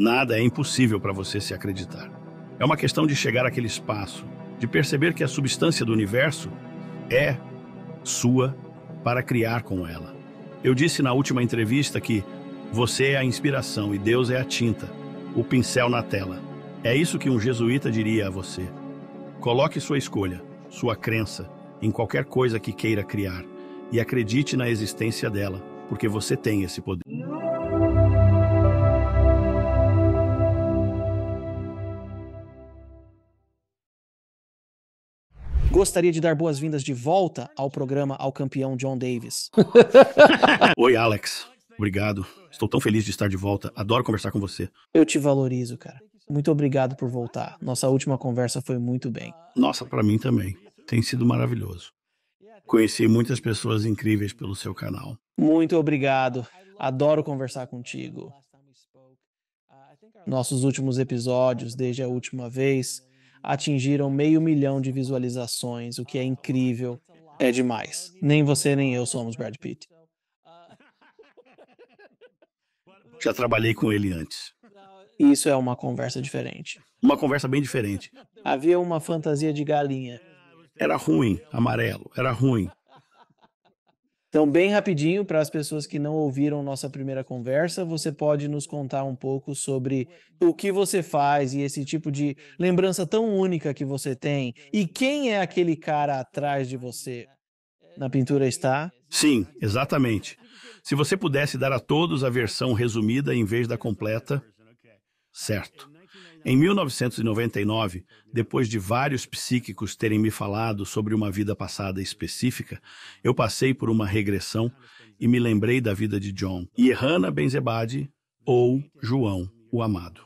Nada é impossível para você se acreditar. É uma questão de chegar àquele espaço, de perceber que a substância do universo é sua para criar com ela. Eu disse na última entrevista que você é a inspiração e Deus é a tinta, o pincel na tela. É isso que um jesuíta diria a você. Coloque sua escolha, sua crença, em qualquer coisa que queira criar e acredite na existência dela, porque você tem esse poder. gostaria de dar boas-vindas de volta ao programa ao campeão John Davis. Oi, Alex. Obrigado. Estou tão feliz de estar de volta. Adoro conversar com você. Eu te valorizo, cara. Muito obrigado por voltar. Nossa última conversa foi muito bem. Nossa, para mim também. Tem sido maravilhoso. Conheci muitas pessoas incríveis pelo seu canal. Muito obrigado. Adoro conversar contigo. Nossos últimos episódios, desde a última vez, atingiram meio milhão de visualizações, o que é incrível. É demais. Nem você nem eu somos Brad Pitt. Já trabalhei com ele antes. Isso é uma conversa diferente. Uma conversa bem diferente. Havia uma fantasia de galinha. Era ruim, amarelo, era ruim. Então, bem rapidinho, para as pessoas que não ouviram nossa primeira conversa, você pode nos contar um pouco sobre o que você faz e esse tipo de lembrança tão única que você tem e quem é aquele cara atrás de você? Na pintura está? Sim, exatamente. Se você pudesse dar a todos a versão resumida em vez da completa, certo. Em 1999, depois de vários psíquicos terem me falado sobre uma vida passada específica, eu passei por uma regressão e me lembrei da vida de John e Hannah Benzebade, ou João, o Amado.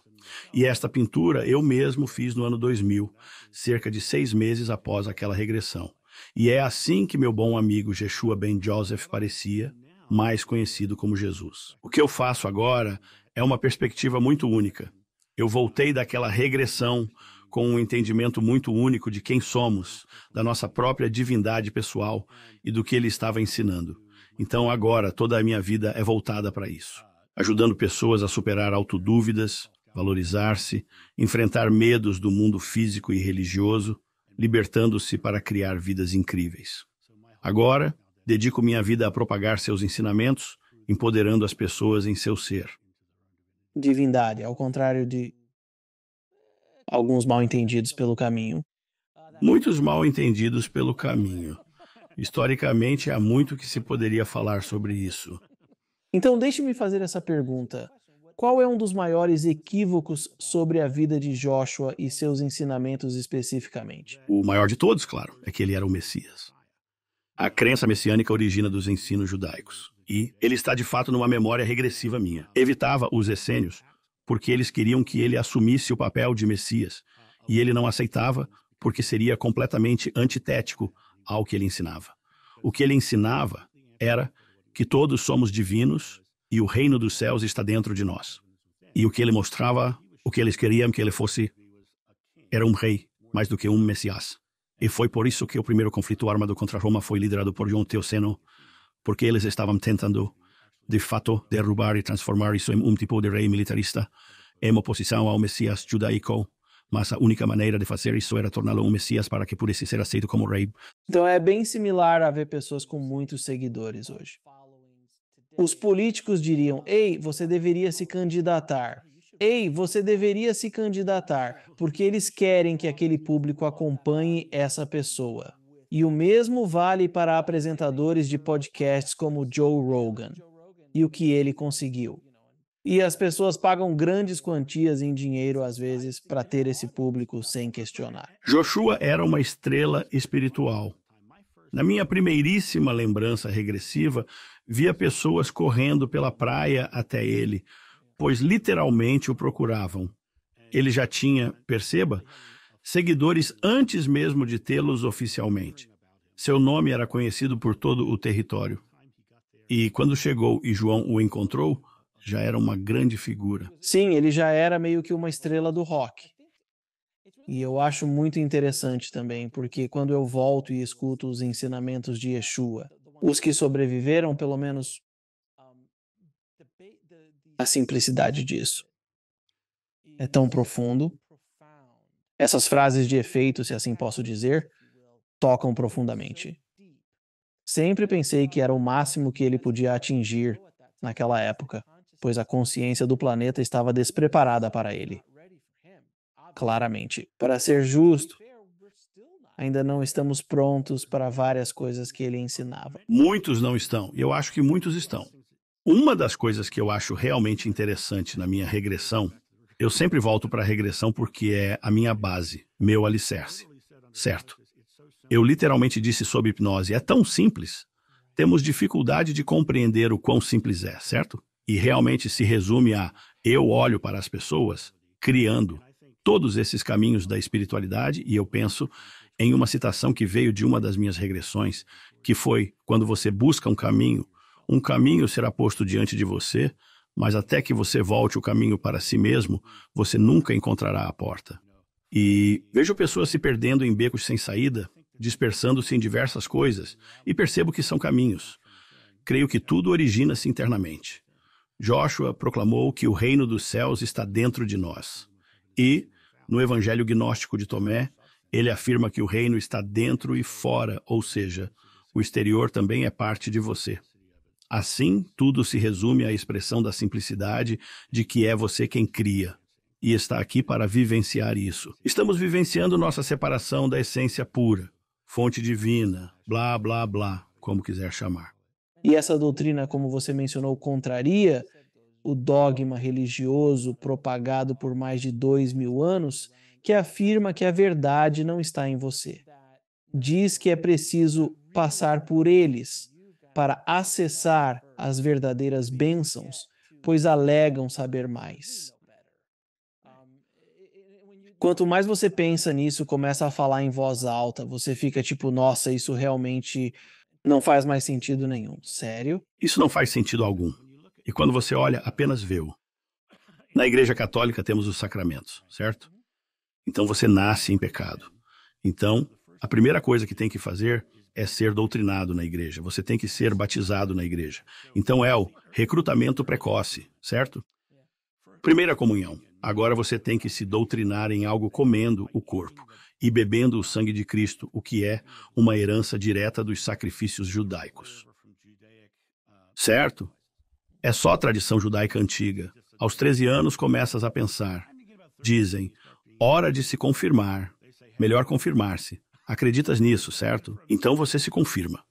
E esta pintura eu mesmo fiz no ano 2000, cerca de seis meses após aquela regressão. E é assim que meu bom amigo Jeshua Ben Joseph parecia, mais conhecido como Jesus. O que eu faço agora é uma perspectiva muito única. Eu voltei daquela regressão com um entendimento muito único de quem somos, da nossa própria divindade pessoal e do que ele estava ensinando. Então agora toda a minha vida é voltada para isso, ajudando pessoas a superar autodúvidas, valorizar-se, enfrentar medos do mundo físico e religioso, libertando-se para criar vidas incríveis. Agora, dedico minha vida a propagar seus ensinamentos, empoderando as pessoas em seu ser divindade, ao contrário de alguns mal entendidos pelo caminho. Muitos mal entendidos pelo caminho. Historicamente, há muito que se poderia falar sobre isso. Então, deixe-me fazer essa pergunta. Qual é um dos maiores equívocos sobre a vida de Joshua e seus ensinamentos especificamente? O maior de todos, claro, é que ele era o Messias. A crença messiânica origina dos ensinos judaicos e ele está de fato numa memória regressiva minha. Evitava os essênios porque eles queriam que ele assumisse o papel de Messias e ele não aceitava porque seria completamente antitético ao que ele ensinava. O que ele ensinava era que todos somos divinos e o reino dos céus está dentro de nós. E o que ele mostrava, o que eles queriam que ele fosse, era um rei mais do que um messias. E foi por isso que o primeiro conflito armado contra Roma foi liderado por João Teoceno porque eles estavam tentando, de fato, derrubar e transformar isso em um tipo de rei militarista em oposição ao Messias judaico. Mas a única maneira de fazer isso era torná-lo um Messias para que pudesse ser aceito como rei. Então é bem similar a ver pessoas com muitos seguidores hoje. Os políticos diriam: ei, você deveria se candidatar. Ei, você deveria se candidatar, porque eles querem que aquele público acompanhe essa pessoa. E o mesmo vale para apresentadores de podcasts como Joe Rogan e o que ele conseguiu. E as pessoas pagam grandes quantias em dinheiro, às vezes, para ter esse público sem questionar. Joshua era uma estrela espiritual. Na minha primeiríssima lembrança regressiva, via pessoas correndo pela praia até ele, pois literalmente o procuravam. Ele já tinha, perceba, seguidores antes mesmo de tê-los oficialmente. Seu nome era conhecido por todo o território. E quando chegou e João o encontrou, já era uma grande figura. Sim, ele já era meio que uma estrela do rock. E eu acho muito interessante também, porque quando eu volto e escuto os ensinamentos de Yeshua, os que sobreviveram, pelo menos a simplicidade disso é tão profundo essas frases de efeito, se assim posso dizer, tocam profundamente. Sempre pensei que era o máximo que ele podia atingir naquela época, pois a consciência do planeta estava despreparada para ele. Claramente. Para ser justo, ainda não estamos prontos para várias coisas que ele ensinava. Muitos não estão, e eu acho que muitos estão. Uma das coisas que eu acho realmente interessante na minha regressão eu sempre volto para a regressão porque é a minha base, meu alicerce. Certo? Eu literalmente disse sob hipnose, é tão simples. Temos dificuldade de compreender o quão simples é, certo? E realmente se resume a eu olho para as pessoas criando todos esses caminhos da espiritualidade e eu penso em uma citação que veio de uma das minhas regressões, que foi quando você busca um caminho, um caminho será posto diante de você mas até que você volte o caminho para si mesmo, você nunca encontrará a porta. E vejo pessoas se perdendo em becos sem saída, dispersando-se em diversas coisas, e percebo que são caminhos. Creio que tudo origina-se internamente. Joshua proclamou que o reino dos céus está dentro de nós. E, no Evangelho Gnóstico de Tomé, ele afirma que o reino está dentro e fora, ou seja, o exterior também é parte de você. Assim, tudo se resume à expressão da simplicidade de que é você quem cria e está aqui para vivenciar isso. Estamos vivenciando nossa separação da essência pura, fonte divina, blá, blá, blá, como quiser chamar. E essa doutrina, como você mencionou, contraria o dogma religioso propagado por mais de dois mil anos, que afirma que a verdade não está em você. Diz que é preciso passar por eles, para acessar as verdadeiras bênçãos, pois alegam saber mais. Quanto mais você pensa nisso, começa a falar em voz alta, você fica tipo, nossa, isso realmente não faz mais sentido nenhum. Sério? Isso não faz sentido algum. E quando você olha, apenas vê-o. Na Igreja Católica temos os sacramentos, certo? Então você nasce em pecado. Então, a primeira coisa que tem que fazer é ser doutrinado na igreja, você tem que ser batizado na igreja. Então é o recrutamento precoce, certo? Primeira comunhão. Agora você tem que se doutrinar em algo comendo o corpo e bebendo o sangue de Cristo, o que é uma herança direta dos sacrifícios judaicos. Certo? É só tradição judaica antiga. Aos 13 anos começas a pensar. Dizem, hora de se confirmar. Melhor confirmar-se. Acreditas nisso, certo? Então você se confirma.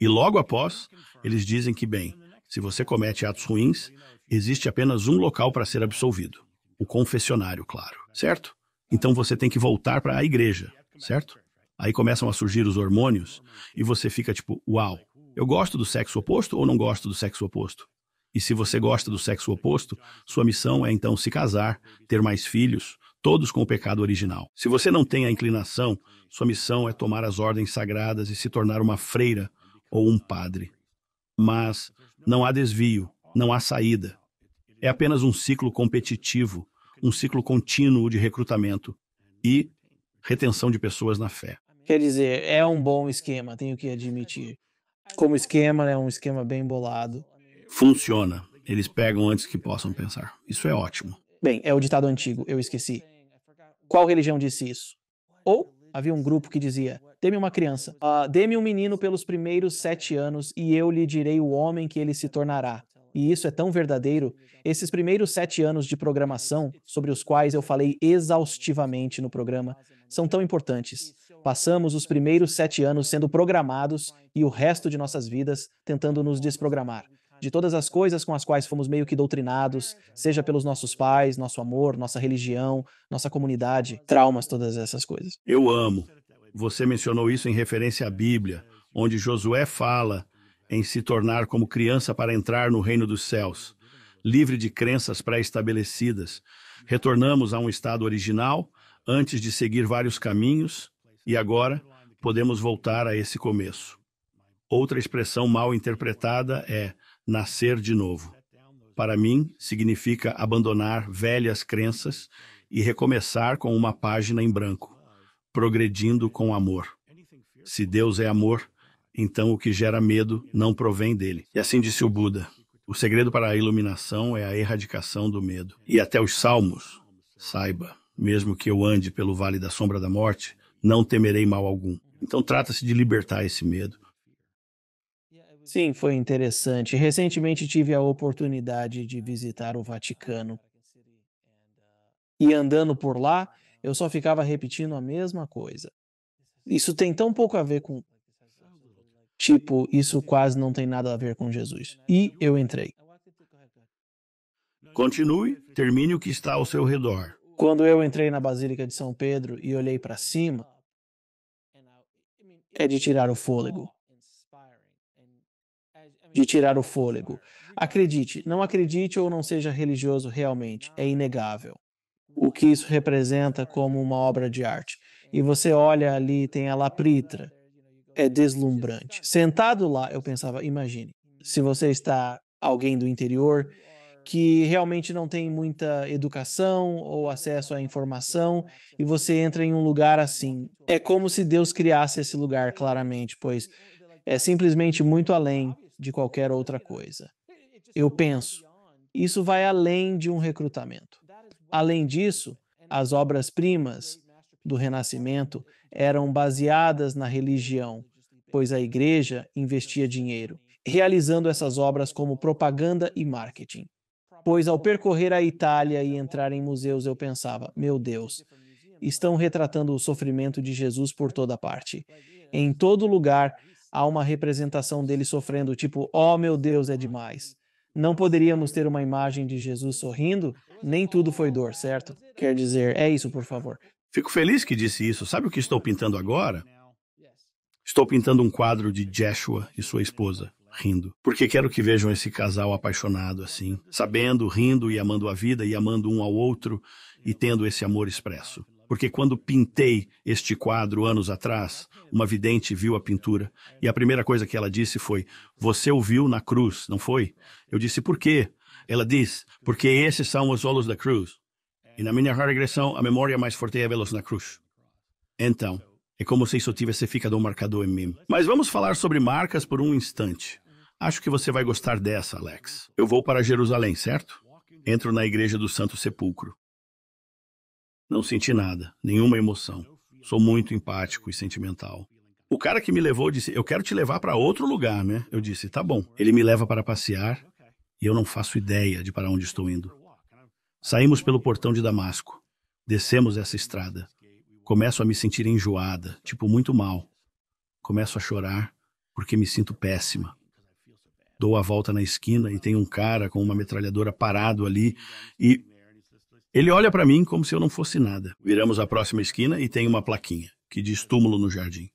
E logo após, eles dizem que, bem, se você comete atos ruins, existe apenas um local para ser absolvido: o confessionário, claro. Certo? Então você tem que voltar para a igreja, certo? Aí começam a surgir os hormônios e você fica tipo, uau, eu gosto do sexo oposto ou não gosto do sexo oposto? E se você gosta do sexo oposto, sua missão é então se casar, ter mais filhos, todos com o pecado original. Se você não tem a inclinação, sua missão é tomar as ordens sagradas e se tornar uma freira ou um padre. Mas não há desvio, não há saída. É apenas um ciclo competitivo, um ciclo contínuo de recrutamento e retenção de pessoas na fé. Quer dizer, é um bom esquema, tenho que admitir. Como esquema, é um esquema bem bolado. Funciona. Eles pegam antes que possam pensar. Isso é ótimo. Bem, é o ditado antigo, eu esqueci. Qual religião disse isso? Ou havia um grupo que dizia: dê-me uma criança, uh, dê-me um menino pelos primeiros sete anos e eu lhe direi o homem que ele se tornará. E isso é tão verdadeiro. Esses primeiros sete anos de programação, sobre os quais eu falei exaustivamente no programa, são tão importantes. Passamos os primeiros sete anos sendo programados e o resto de nossas vidas tentando nos desprogramar de todas as coisas com as quais fomos meio que doutrinados, é, seja pelos nossos pais, nosso amor, nossa religião, nossa comunidade, traumas, todas essas coisas. Eu amo. Você mencionou isso em referência à Bíblia, onde Josué fala em se tornar como criança para entrar no reino dos céus, livre de crenças pré-estabelecidas. Retornamos a um estado original antes de seguir vários caminhos e agora podemos voltar a esse começo. Outra expressão mal interpretada é nascer de novo. Para mim, significa abandonar velhas crenças e recomeçar com uma página em branco, progredindo com amor. Se Deus é amor, então o que gera medo não provém dele. E assim disse o Buda: o segredo para a iluminação é a erradicação do medo. E até os salmos, saiba, mesmo que eu ande pelo vale da sombra da morte, não temerei mal algum. Então trata-se de libertar esse medo. Sim, foi interessante. Recentemente tive a oportunidade de visitar o Vaticano. E andando por lá, eu só ficava repetindo a mesma coisa. Isso tem tão pouco a ver com. Tipo, isso quase não tem nada a ver com Jesus. E eu entrei. Continue, termine o que está ao seu redor. Quando eu entrei na Basílica de São Pedro e olhei para cima, é de tirar o fôlego de tirar o fôlego. Acredite, não acredite ou não seja religioso realmente, é inegável. O que isso representa como uma obra de arte. E você olha ali, tem a Lapritra. É deslumbrante. Sentado lá, eu pensava, imagine, se você está alguém do interior que realmente não tem muita educação ou acesso à informação e você entra em um lugar assim. É como se Deus criasse esse lugar, claramente, pois é simplesmente muito além de qualquer outra coisa. Eu penso, isso vai além de um recrutamento. Além disso, as obras-primas do Renascimento eram baseadas na religião, pois a igreja investia dinheiro, realizando essas obras como propaganda e marketing. Pois ao percorrer a Itália e entrar em museus, eu pensava: meu Deus, estão retratando o sofrimento de Jesus por toda parte. Em todo lugar, há uma representação dele sofrendo, tipo, oh meu Deus, é demais. Não poderíamos ter uma imagem de Jesus sorrindo? Nem tudo foi dor, certo? Quer dizer, é isso, por favor. Fico feliz que disse isso. Sabe o que estou pintando agora? Estou pintando um quadro de Joshua e sua esposa rindo. Porque quero que vejam esse casal apaixonado assim, sabendo, rindo e amando a vida e amando um ao outro e tendo esse amor expresso porque quando pintei este quadro anos atrás, uma vidente viu a pintura e a primeira coisa que ela disse foi: Você o viu na cruz, não foi? Eu disse: Por quê? Ela diz: Porque esses são os olhos da cruz. E na minha regressão, a memória mais forte é vê-los na cruz. Então, é como se isso tivesse ficado um marcador em mim. Mas vamos falar sobre marcas por um instante. Acho que você vai gostar dessa, Alex. Eu vou para Jerusalém, certo? Entro na igreja do Santo Sepulcro. Não senti nada, nenhuma emoção. Sou muito empático e sentimental. O cara que me levou disse: Eu quero te levar para outro lugar, né? Eu disse: Tá bom. Ele me leva para passear e eu não faço ideia de para onde estou indo. Saímos pelo portão de Damasco. Descemos essa estrada. Começo a me sentir enjoada, tipo muito mal. Começo a chorar porque me sinto péssima. Dou a volta na esquina e tem um cara com uma metralhadora parado ali e ele olha para mim como se eu não fosse nada. Viramos a próxima esquina e tem uma plaquinha que diz túmulo no jardim.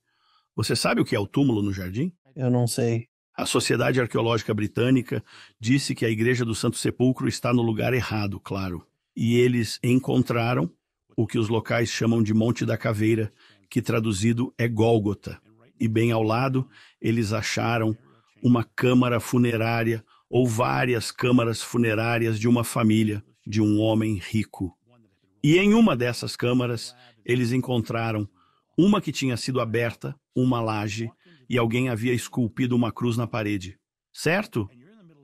Você sabe o que é o túmulo no jardim? Eu não sei. A Sociedade Arqueológica Britânica disse que a Igreja do Santo Sepulcro está no lugar errado, claro. E eles encontraram o que os locais chamam de Monte da Caveira, que traduzido é Gólgota. E bem ao lado, eles acharam uma câmara funerária ou várias câmaras funerárias de uma família de um homem rico. E em uma dessas câmaras, eles encontraram uma que tinha sido aberta, uma laje, e alguém havia esculpido uma cruz na parede. Certo?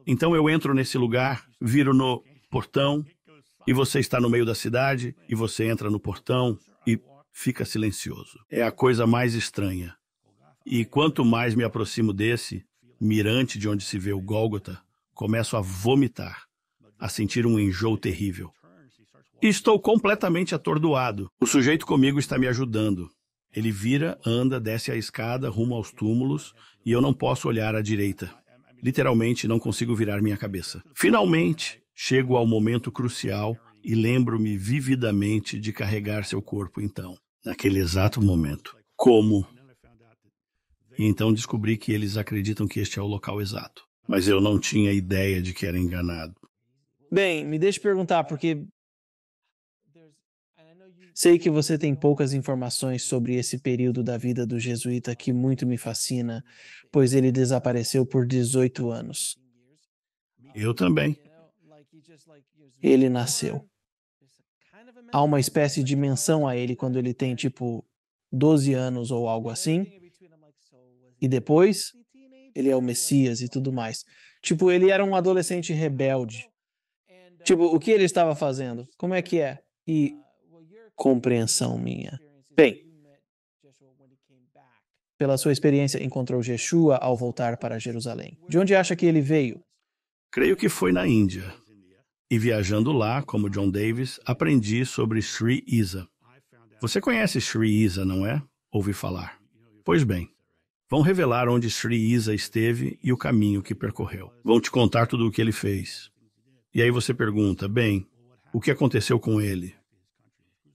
Então eu entro nesse lugar, viro no portão, e você está no meio da cidade, e você entra no portão e fica silencioso. É a coisa mais estranha. E quanto mais me aproximo desse mirante de onde se vê o Gólgota, começo a vomitar a sentir um enjoo terrível. Estou completamente atordoado. O sujeito comigo está me ajudando. Ele vira, anda, desce a escada rumo aos túmulos e eu não posso olhar à direita. Literalmente não consigo virar minha cabeça. Finalmente, chego ao momento crucial e lembro-me vividamente de carregar seu corpo então, naquele exato momento. Como? E então descobri que eles acreditam que este é o local exato. Mas eu não tinha ideia de que era enganado. Bem, me deixe perguntar, porque sei que você tem poucas informações sobre esse período da vida do jesuíta que muito me fascina, pois ele desapareceu por 18 anos. Eu também. Ele nasceu. Há uma espécie de menção a ele quando ele tem, tipo, 12 anos ou algo assim. E depois, ele é o Messias e tudo mais. Tipo, ele era um adolescente rebelde. Tipo, o que ele estava fazendo? Como é que é? E ah, compreensão minha. Bem, pela sua experiência, encontrou Jeshua ao voltar para Jerusalém. De onde acha que ele veio? Creio que foi na Índia. E viajando lá, como John Davis, aprendi sobre Sri Isa. Você conhece Sri Isa, não é? Ouvi falar. Pois bem, vão revelar onde Sri Isa esteve e o caminho que percorreu. Vão te contar tudo o que ele fez. E aí você pergunta: bem, o que aconteceu com ele?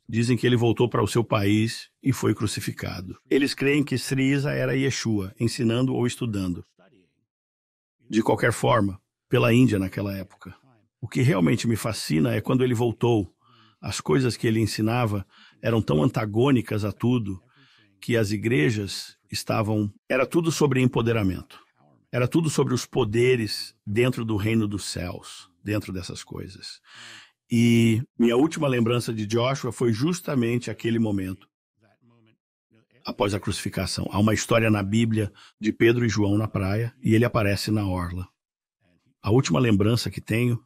Dizem que ele voltou para o seu país e foi crucificado. Eles creem que Sri Isa era Yeshua, ensinando ou estudando. De qualquer forma, pela Índia naquela época. O que realmente me fascina é quando ele voltou. As coisas que ele ensinava eram tão antagônicas a tudo que as igrejas estavam. Era tudo sobre empoderamento. Era tudo sobre os poderes dentro do reino dos céus dentro dessas coisas. Hum. E minha última lembrança de Joshua foi justamente aquele momento é após a crucificação. Há uma história na Bíblia de Pedro e João na praia e ele aparece na orla. A última lembrança que tenho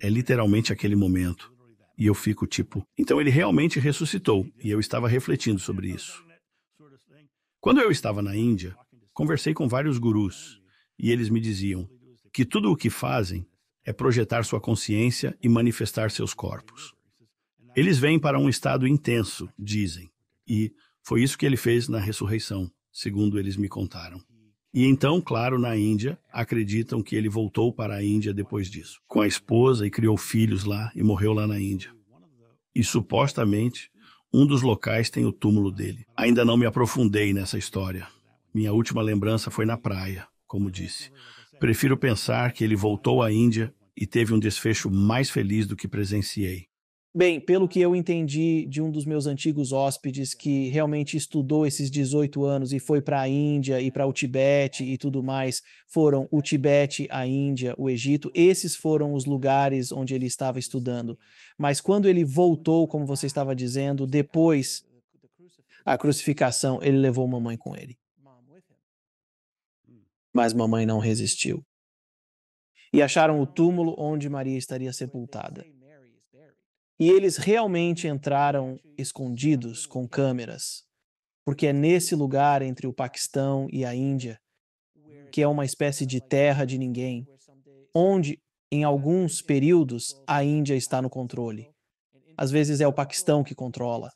é literalmente aquele momento. E eu fico tipo, então ele realmente ressuscitou, e eu estava refletindo sobre isso. Quando eu estava na Índia, conversei com vários gurus, e eles me diziam que tudo o que fazem é projetar sua consciência e manifestar seus corpos. Eles vêm para um estado intenso, dizem, e foi isso que ele fez na ressurreição, segundo eles me contaram. E então, claro, na Índia, acreditam que ele voltou para a Índia depois disso, com a esposa e criou filhos lá e morreu lá na Índia. E supostamente, um dos locais tem o túmulo dele. Ainda não me aprofundei nessa história. Minha última lembrança foi na praia, como disse. Prefiro pensar que ele voltou à Índia e teve um desfecho mais feliz do que presenciei. Bem, pelo que eu entendi de um dos meus antigos hóspedes que realmente estudou esses 18 anos e foi para a Índia e para o Tibete e tudo mais, foram o Tibete, a Índia, o Egito, esses foram os lugares onde ele estava estudando. Mas quando ele voltou, como você estava dizendo, depois a crucificação, ele levou mamãe com ele. Mas mamãe não resistiu. E acharam o túmulo onde Maria estaria sepultada. E eles realmente entraram escondidos com câmeras, porque é nesse lugar entre o Paquistão e a Índia, que é uma espécie de terra de ninguém, onde, em alguns períodos, a Índia está no controle. Às vezes é o Paquistão que controla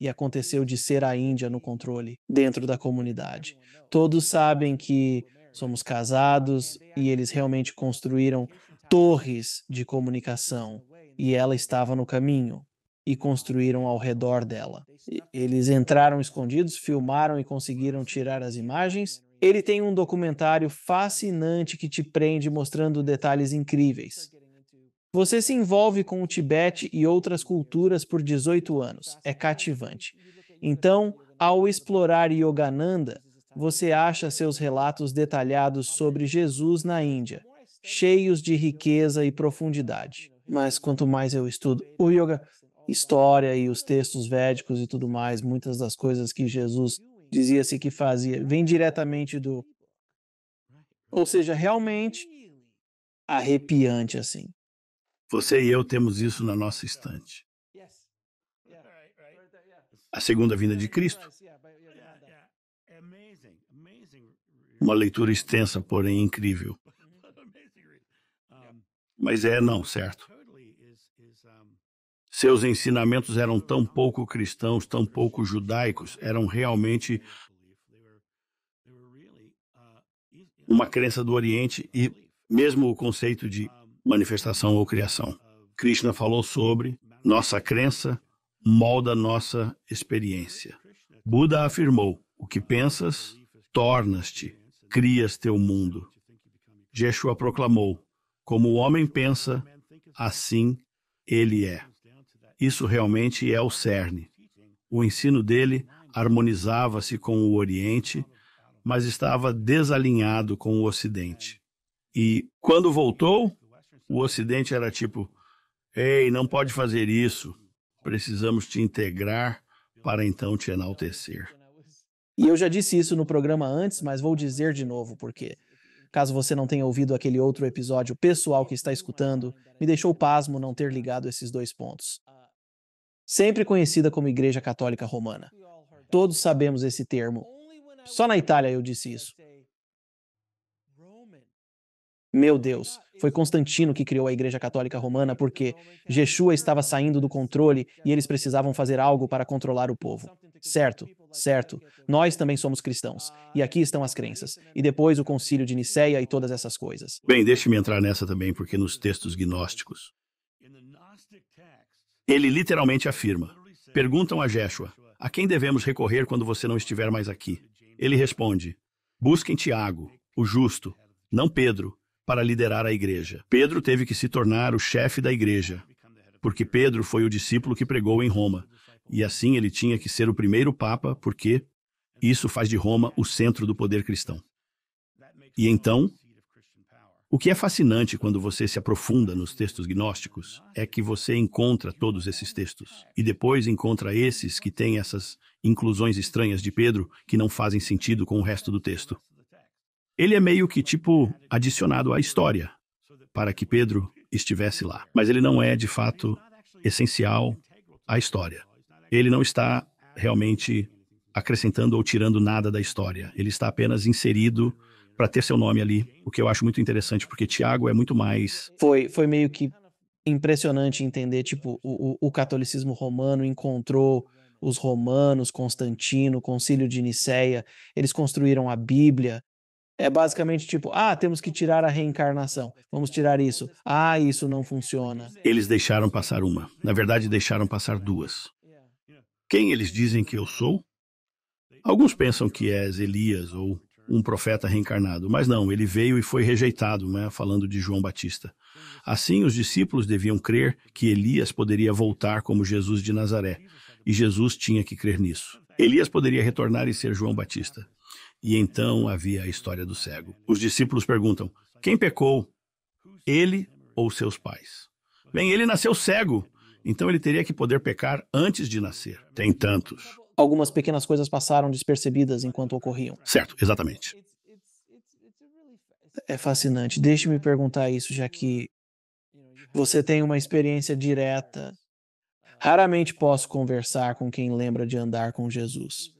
e aconteceu de ser a Índia no controle dentro da comunidade. Todos sabem que somos casados e eles realmente construíram torres de comunicação e ela estava no caminho e construíram ao redor dela. Eles entraram escondidos, filmaram e conseguiram tirar as imagens. Ele tem um documentário fascinante que te prende mostrando detalhes incríveis. Você se envolve com o Tibete e outras culturas por 18 anos. É cativante. Então, ao explorar Yogananda, você acha seus relatos detalhados sobre Jesus na Índia, cheios de riqueza e profundidade. Mas quanto mais eu estudo o yoga, história e os textos védicos e tudo mais, muitas das coisas que Jesus dizia-se que fazia, vem diretamente do ou seja, realmente arrepiante assim. Você e eu temos isso na nossa estante. A segunda vinda de Cristo. Uma leitura extensa, porém incrível. Mas é não, certo? Seus ensinamentos eram tão pouco cristãos, tão pouco judaicos, eram realmente uma crença do Oriente e mesmo o conceito de manifestação ou criação. Krishna falou sobre nossa crença molda nossa experiência. Buda afirmou: o que pensas, tornas-te, crias teu mundo. Jeshua proclamou: como o homem pensa, assim ele é. Isso realmente é o cerne. O ensino dele harmonizava-se com o Oriente, mas estava desalinhado com o Ocidente. E quando voltou, o Ocidente era tipo: ei, não pode fazer isso, precisamos te integrar para então te enaltecer. E eu já disse isso no programa antes, mas vou dizer de novo, porque caso você não tenha ouvido aquele outro episódio, pessoal que está escutando me deixou pasmo não ter ligado esses dois pontos. Sempre conhecida como Igreja Católica Romana. Todos sabemos esse termo. Só na Itália eu disse isso. Meu Deus, foi Constantino que criou a Igreja Católica Romana porque Jeshua estava saindo do controle e eles precisavam fazer algo para controlar o povo. Certo, certo. Nós também somos cristãos. E aqui estão as crenças. E depois o concílio de Nicéia e todas essas coisas. Bem, deixe-me entrar nessa também, porque nos textos gnósticos, ele literalmente afirma, perguntam a Jeshua, a quem devemos recorrer quando você não estiver mais aqui? Ele responde, busquem Tiago, o justo, não Pedro, para liderar a igreja. Pedro teve que se tornar o chefe da igreja, porque Pedro foi o discípulo que pregou em Roma, e assim ele tinha que ser o primeiro papa, porque isso faz de Roma o centro do poder cristão. E então, o que é fascinante quando você se aprofunda nos textos gnósticos é que você encontra todos esses textos e depois encontra esses que têm essas inclusões estranhas de Pedro que não fazem sentido com o resto do texto. Ele é meio que tipo adicionado à história, para que Pedro estivesse lá. Mas ele não é, de fato, essencial à história. Ele não está realmente acrescentando ou tirando nada da história. Ele está apenas inserido para ter seu nome ali, o que eu acho muito interessante, porque Tiago é muito mais. Foi, foi meio que impressionante entender, tipo, o, o, o catolicismo romano encontrou os romanos, Constantino, Concílio de Nicéia, eles construíram a Bíblia, é basicamente tipo, ah, temos que tirar a reencarnação. Vamos tirar isso. Ah, isso não funciona. Eles deixaram passar uma. Na verdade, deixaram passar duas. Quem eles dizem que eu sou? Alguns pensam que és Elias ou um profeta reencarnado, mas não, ele veio e foi rejeitado, né, falando de João Batista. Assim, os discípulos deviam crer que Elias poderia voltar como Jesus de Nazaré, e Jesus tinha que crer nisso. Elias poderia retornar e ser João Batista. E então havia a história do cego. Os discípulos perguntam: quem pecou? Ele ou seus pais? Bem, ele nasceu cego, então ele teria que poder pecar antes de nascer. Tem tantos. Algumas pequenas coisas passaram despercebidas enquanto ocorriam. Certo, exatamente. É fascinante. Deixe-me perguntar isso, já que você tem uma experiência direta. Raramente posso conversar com quem lembra de andar com Jesus.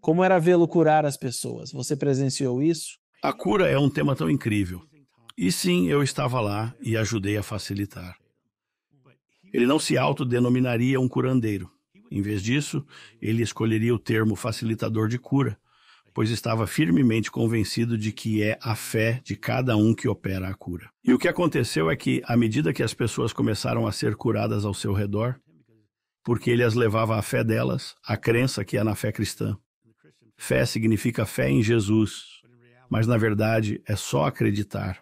Como era vê-lo curar as pessoas? Você presenciou isso? A cura é um tema tão incrível. E sim, eu estava lá e ajudei a facilitar. Ele não se autodenominaria um curandeiro. Em vez disso, ele escolheria o termo facilitador de cura, pois estava firmemente convencido de que é a fé de cada um que opera a cura. E o que aconteceu é que, à medida que as pessoas começaram a ser curadas ao seu redor, porque ele as levava à fé delas, à crença que é na fé cristã, Fé significa fé em Jesus, mas na verdade é só acreditar.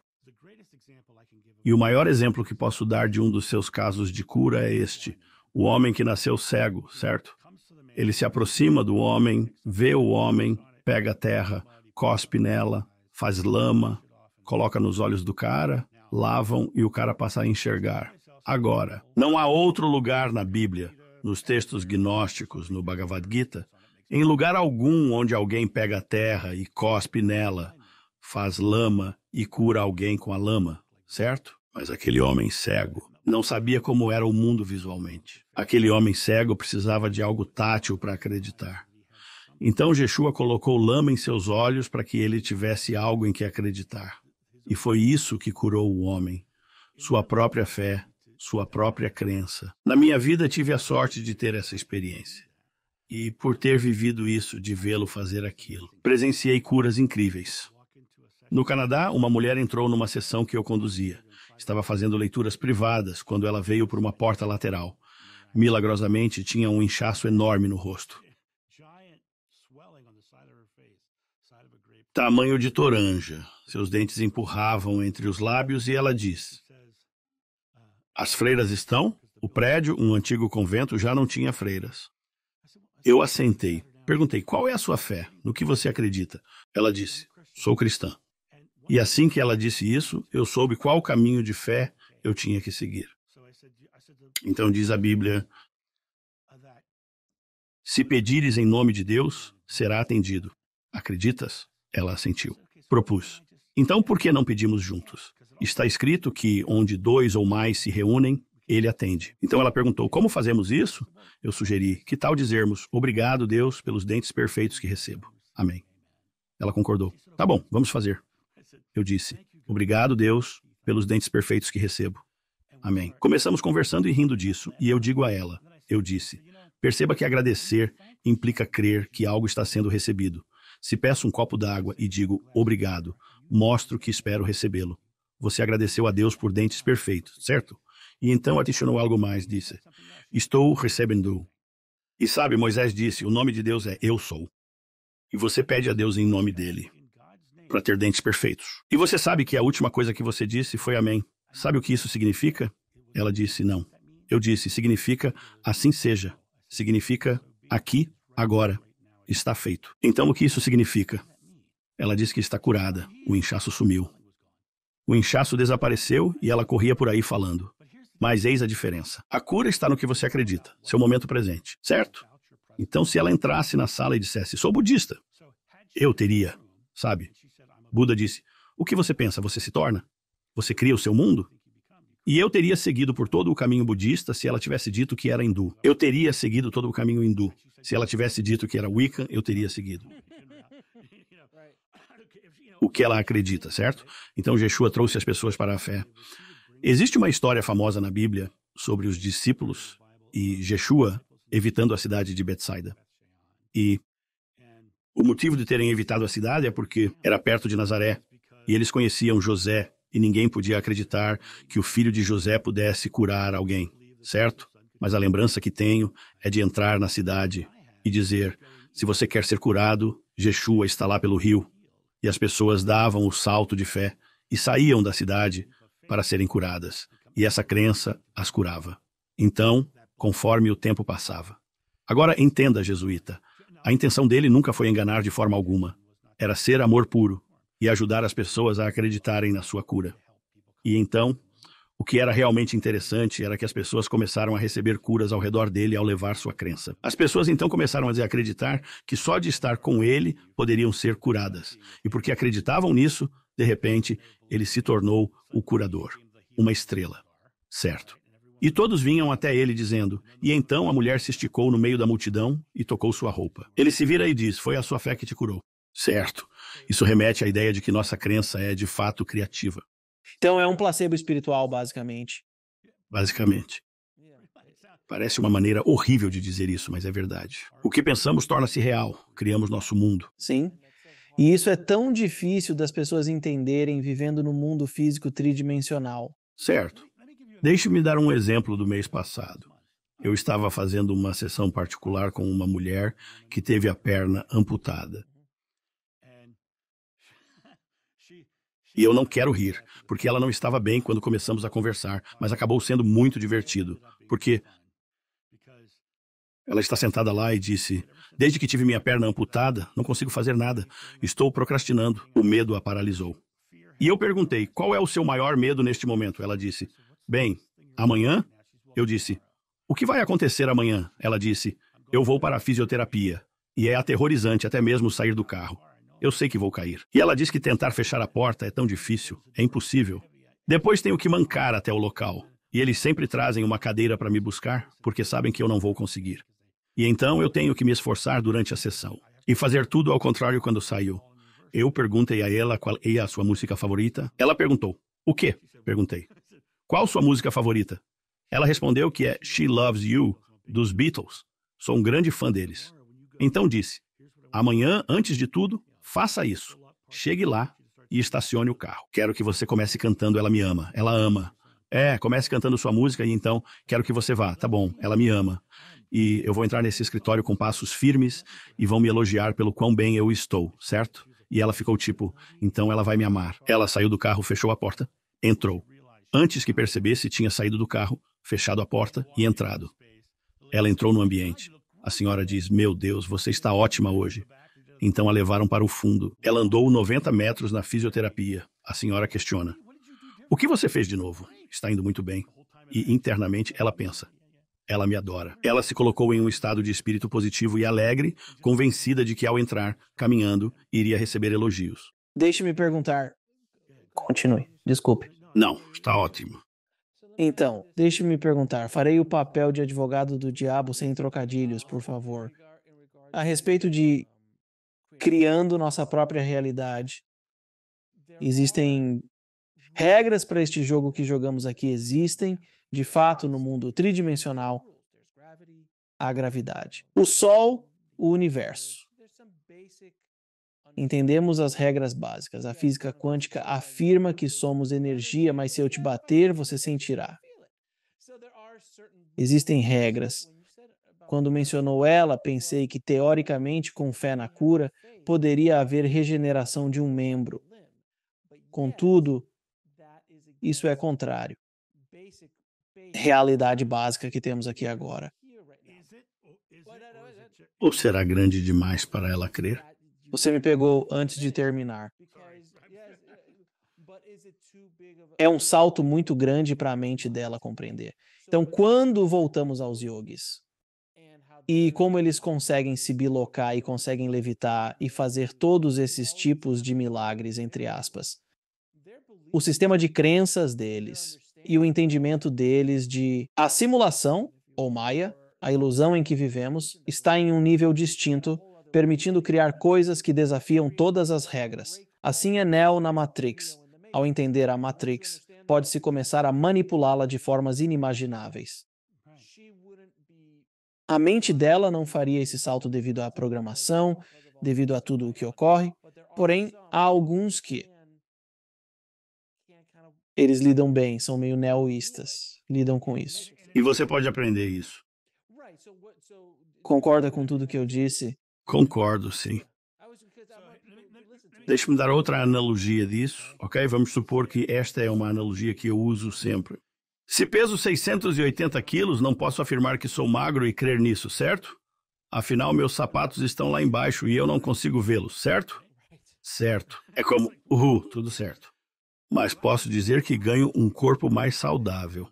E o maior exemplo que posso dar de um dos seus casos de cura é este: o homem que nasceu cego, certo? Ele se aproxima do homem, vê o homem, pega a terra, cospe nela, faz lama, coloca nos olhos do cara, lavam e o cara passa a enxergar. Agora, não há outro lugar na Bíblia, nos textos gnósticos, no Bhagavad Gita, em lugar algum onde alguém pega a terra e cospe nela, faz lama e cura alguém com a lama, certo? Mas aquele homem cego não sabia como era o mundo visualmente. Aquele homem cego precisava de algo tátil para acreditar. Então Jeshua colocou lama em seus olhos para que ele tivesse algo em que acreditar. E foi isso que curou o homem, sua própria fé, sua própria crença. Na minha vida tive a sorte de ter essa experiência e por ter vivido isso, de vê-lo fazer aquilo. Presenciei curas incríveis. No Canadá, uma mulher entrou numa sessão que eu conduzia. Estava fazendo leituras privadas quando ela veio por uma porta lateral. Milagrosamente, tinha um inchaço enorme no rosto. Tamanho de toranja. Seus dentes empurravam entre os lábios e ela disse: As freiras estão? O prédio, um antigo convento, já não tinha freiras. Eu assentei. Perguntei: qual é a sua fé? No que você acredita? Ela disse: sou cristã. E assim que ela disse isso, eu soube qual caminho de fé eu tinha que seguir. Então diz a Bíblia: Se pedires em nome de Deus, será atendido. Acreditas? Ela assentiu. Propus. Então por que não pedimos juntos? Está escrito que onde dois ou mais se reúnem, ele atende. Então ela perguntou: como fazemos isso? Eu sugeri: que tal dizermos obrigado, Deus, pelos dentes perfeitos que recebo? Amém. Ela concordou: tá bom, vamos fazer. Eu disse: obrigado, Deus, pelos dentes perfeitos que recebo. Amém. Começamos conversando e rindo disso, e eu digo a ela: eu disse, perceba que agradecer implica crer que algo está sendo recebido. Se peço um copo d'água e digo obrigado, mostro que espero recebê-lo. Você agradeceu a Deus por dentes perfeitos, certo? E então adicionou algo mais, disse: Estou recebendo. E sabe, Moisés disse: O nome de Deus é Eu Sou. E você pede a Deus em nome dele para ter dentes perfeitos. E você sabe que a última coisa que você disse foi Amém. Sabe o que isso significa? Ela disse: Não. Eu disse: Significa assim seja. Significa aqui, agora. Está feito. Então o que isso significa? Ela disse que está curada. O inchaço sumiu. O inchaço desapareceu e ela corria por aí falando. Mas eis a diferença. A cura está no que você acredita, seu momento presente, certo? Então, se ela entrasse na sala e dissesse, sou budista, eu teria, sabe? Buda disse, o que você pensa, você se torna? Você cria o seu mundo? E eu teria seguido por todo o caminho budista se ela tivesse dito que era hindu. Eu teria seguido todo o caminho hindu. Se ela tivesse dito que era Wicca, eu teria seguido. O que ela acredita, certo? Então Yeshua trouxe as pessoas para a fé. Existe uma história famosa na Bíblia sobre os discípulos e Jeshua evitando a cidade de Betsaida. E o motivo de terem evitado a cidade é porque era perto de Nazaré e eles conheciam José e ninguém podia acreditar que o filho de José pudesse curar alguém, certo? Mas a lembrança que tenho é de entrar na cidade e dizer: se você quer ser curado, Jeshua está lá pelo rio. E as pessoas davam o salto de fé e saíam da cidade para serem curadas, e essa crença as curava. Então, conforme o tempo passava. Agora entenda, jesuíta, a intenção dele nunca foi enganar de forma alguma. Era ser amor puro e ajudar as pessoas a acreditarem na sua cura. E então, o que era realmente interessante era que as pessoas começaram a receber curas ao redor dele ao levar sua crença. As pessoas então começaram a acreditar que só de estar com ele poderiam ser curadas. E porque acreditavam nisso, de repente, ele se tornou o curador, uma estrela. Certo. E todos vinham até ele dizendo: E então a mulher se esticou no meio da multidão e tocou sua roupa. Ele se vira e diz: Foi a sua fé que te curou. Certo. Isso remete à ideia de que nossa crença é de fato criativa. Então é um placebo espiritual, basicamente. Basicamente. Parece uma maneira horrível de dizer isso, mas é verdade. O que pensamos torna-se real, criamos nosso mundo. Sim. E isso é tão difícil das pessoas entenderem vivendo no mundo físico tridimensional. Certo. Deixe-me dar um exemplo do mês passado. Eu estava fazendo uma sessão particular com uma mulher que teve a perna amputada. E eu não quero rir, porque ela não estava bem quando começamos a conversar, mas acabou sendo muito divertido, porque ela está sentada lá e disse: Desde que tive minha perna amputada, não consigo fazer nada. Estou procrastinando. O medo a paralisou. E eu perguntei: Qual é o seu maior medo neste momento? Ela disse: Bem, amanhã? Eu disse: O que vai acontecer amanhã? Ela disse: Eu vou para a fisioterapia. E é aterrorizante até mesmo sair do carro. Eu sei que vou cair. E ela disse que tentar fechar a porta é tão difícil, é impossível. Depois tenho que mancar até o local. E eles sempre trazem uma cadeira para me buscar, porque sabem que eu não vou conseguir. E então eu tenho que me esforçar durante a sessão e fazer tudo ao contrário quando saio. Eu perguntei a ela qual é a sua música favorita. Ela perguntou: O quê? Perguntei. Qual sua música favorita? Ela respondeu que é She Loves You, dos Beatles. Sou um grande fã deles. Então disse: Amanhã, antes de tudo, faça isso. Chegue lá e estacione o carro. Quero que você comece cantando Ela Me Ama. Ela ama. É, comece cantando sua música e então quero que você vá. Tá bom, ela me ama e eu vou entrar nesse escritório com passos firmes e vão me elogiar pelo quão bem eu estou, certo? E ela ficou tipo, então ela vai me amar. Ela saiu do carro, fechou a porta, entrou. Antes que percebesse, tinha saído do carro, fechado a porta e entrado. Ela entrou no ambiente. A senhora diz: Meu Deus, você está ótima hoje. Então a levaram para o fundo. Ela andou 90 metros na fisioterapia. A senhora questiona: O que você fez de novo? Está indo muito bem. E internamente ela pensa: ela me adora. Ela se colocou em um estado de espírito positivo e alegre, convencida de que ao entrar, caminhando, iria receber elogios. Deixe-me perguntar. Continue. Desculpe. Não, está ótimo. Então, deixe-me perguntar. Farei o papel de advogado do diabo sem trocadilhos, por favor. A respeito de criando nossa própria realidade. Existem regras para este jogo que jogamos aqui, existem de fato no mundo tridimensional a gravidade. O Sol, o universo. Entendemos as regras básicas. A física quântica afirma que somos energia, mas se eu te bater, você sentirá. Existem regras. Quando mencionou ela, pensei que teoricamente, com fé na cura, poderia haver regeneração de um membro. Contudo, isso é contrário realidade básica que temos aqui agora. Ou será grande demais para ela crer? Você me pegou antes de terminar. É um salto muito grande para a mente dela compreender. Então, quando voltamos aos yogis e como eles conseguem se bilocar e conseguem levitar e fazer todos esses tipos de milagres, entre aspas, o sistema de crenças deles e o entendimento deles de a simulação, ou Maya, a ilusão em que vivemos, está em um nível distinto, permitindo criar coisas que desafiam todas as regras. Assim é Neo na Matrix. Ao entender a Matrix, pode-se começar a manipulá-la de formas inimagináveis. A mente dela não faria esse salto devido à programação, devido a tudo o que ocorre, porém, há alguns que, eles lidam bem, são meio neoístas, lidam com isso. E você pode aprender isso. Concorda com tudo que eu disse? Concordo, sim. Deixe-me dar outra analogia disso, ok? Vamos supor que esta é uma analogia que eu uso sempre. Se peso 680 quilos, não posso afirmar que sou magro e crer nisso, certo? Afinal, meus sapatos estão lá embaixo e eu não consigo vê-los, certo? Certo. É como, uhul, tudo certo mas posso dizer que ganho um corpo mais saudável.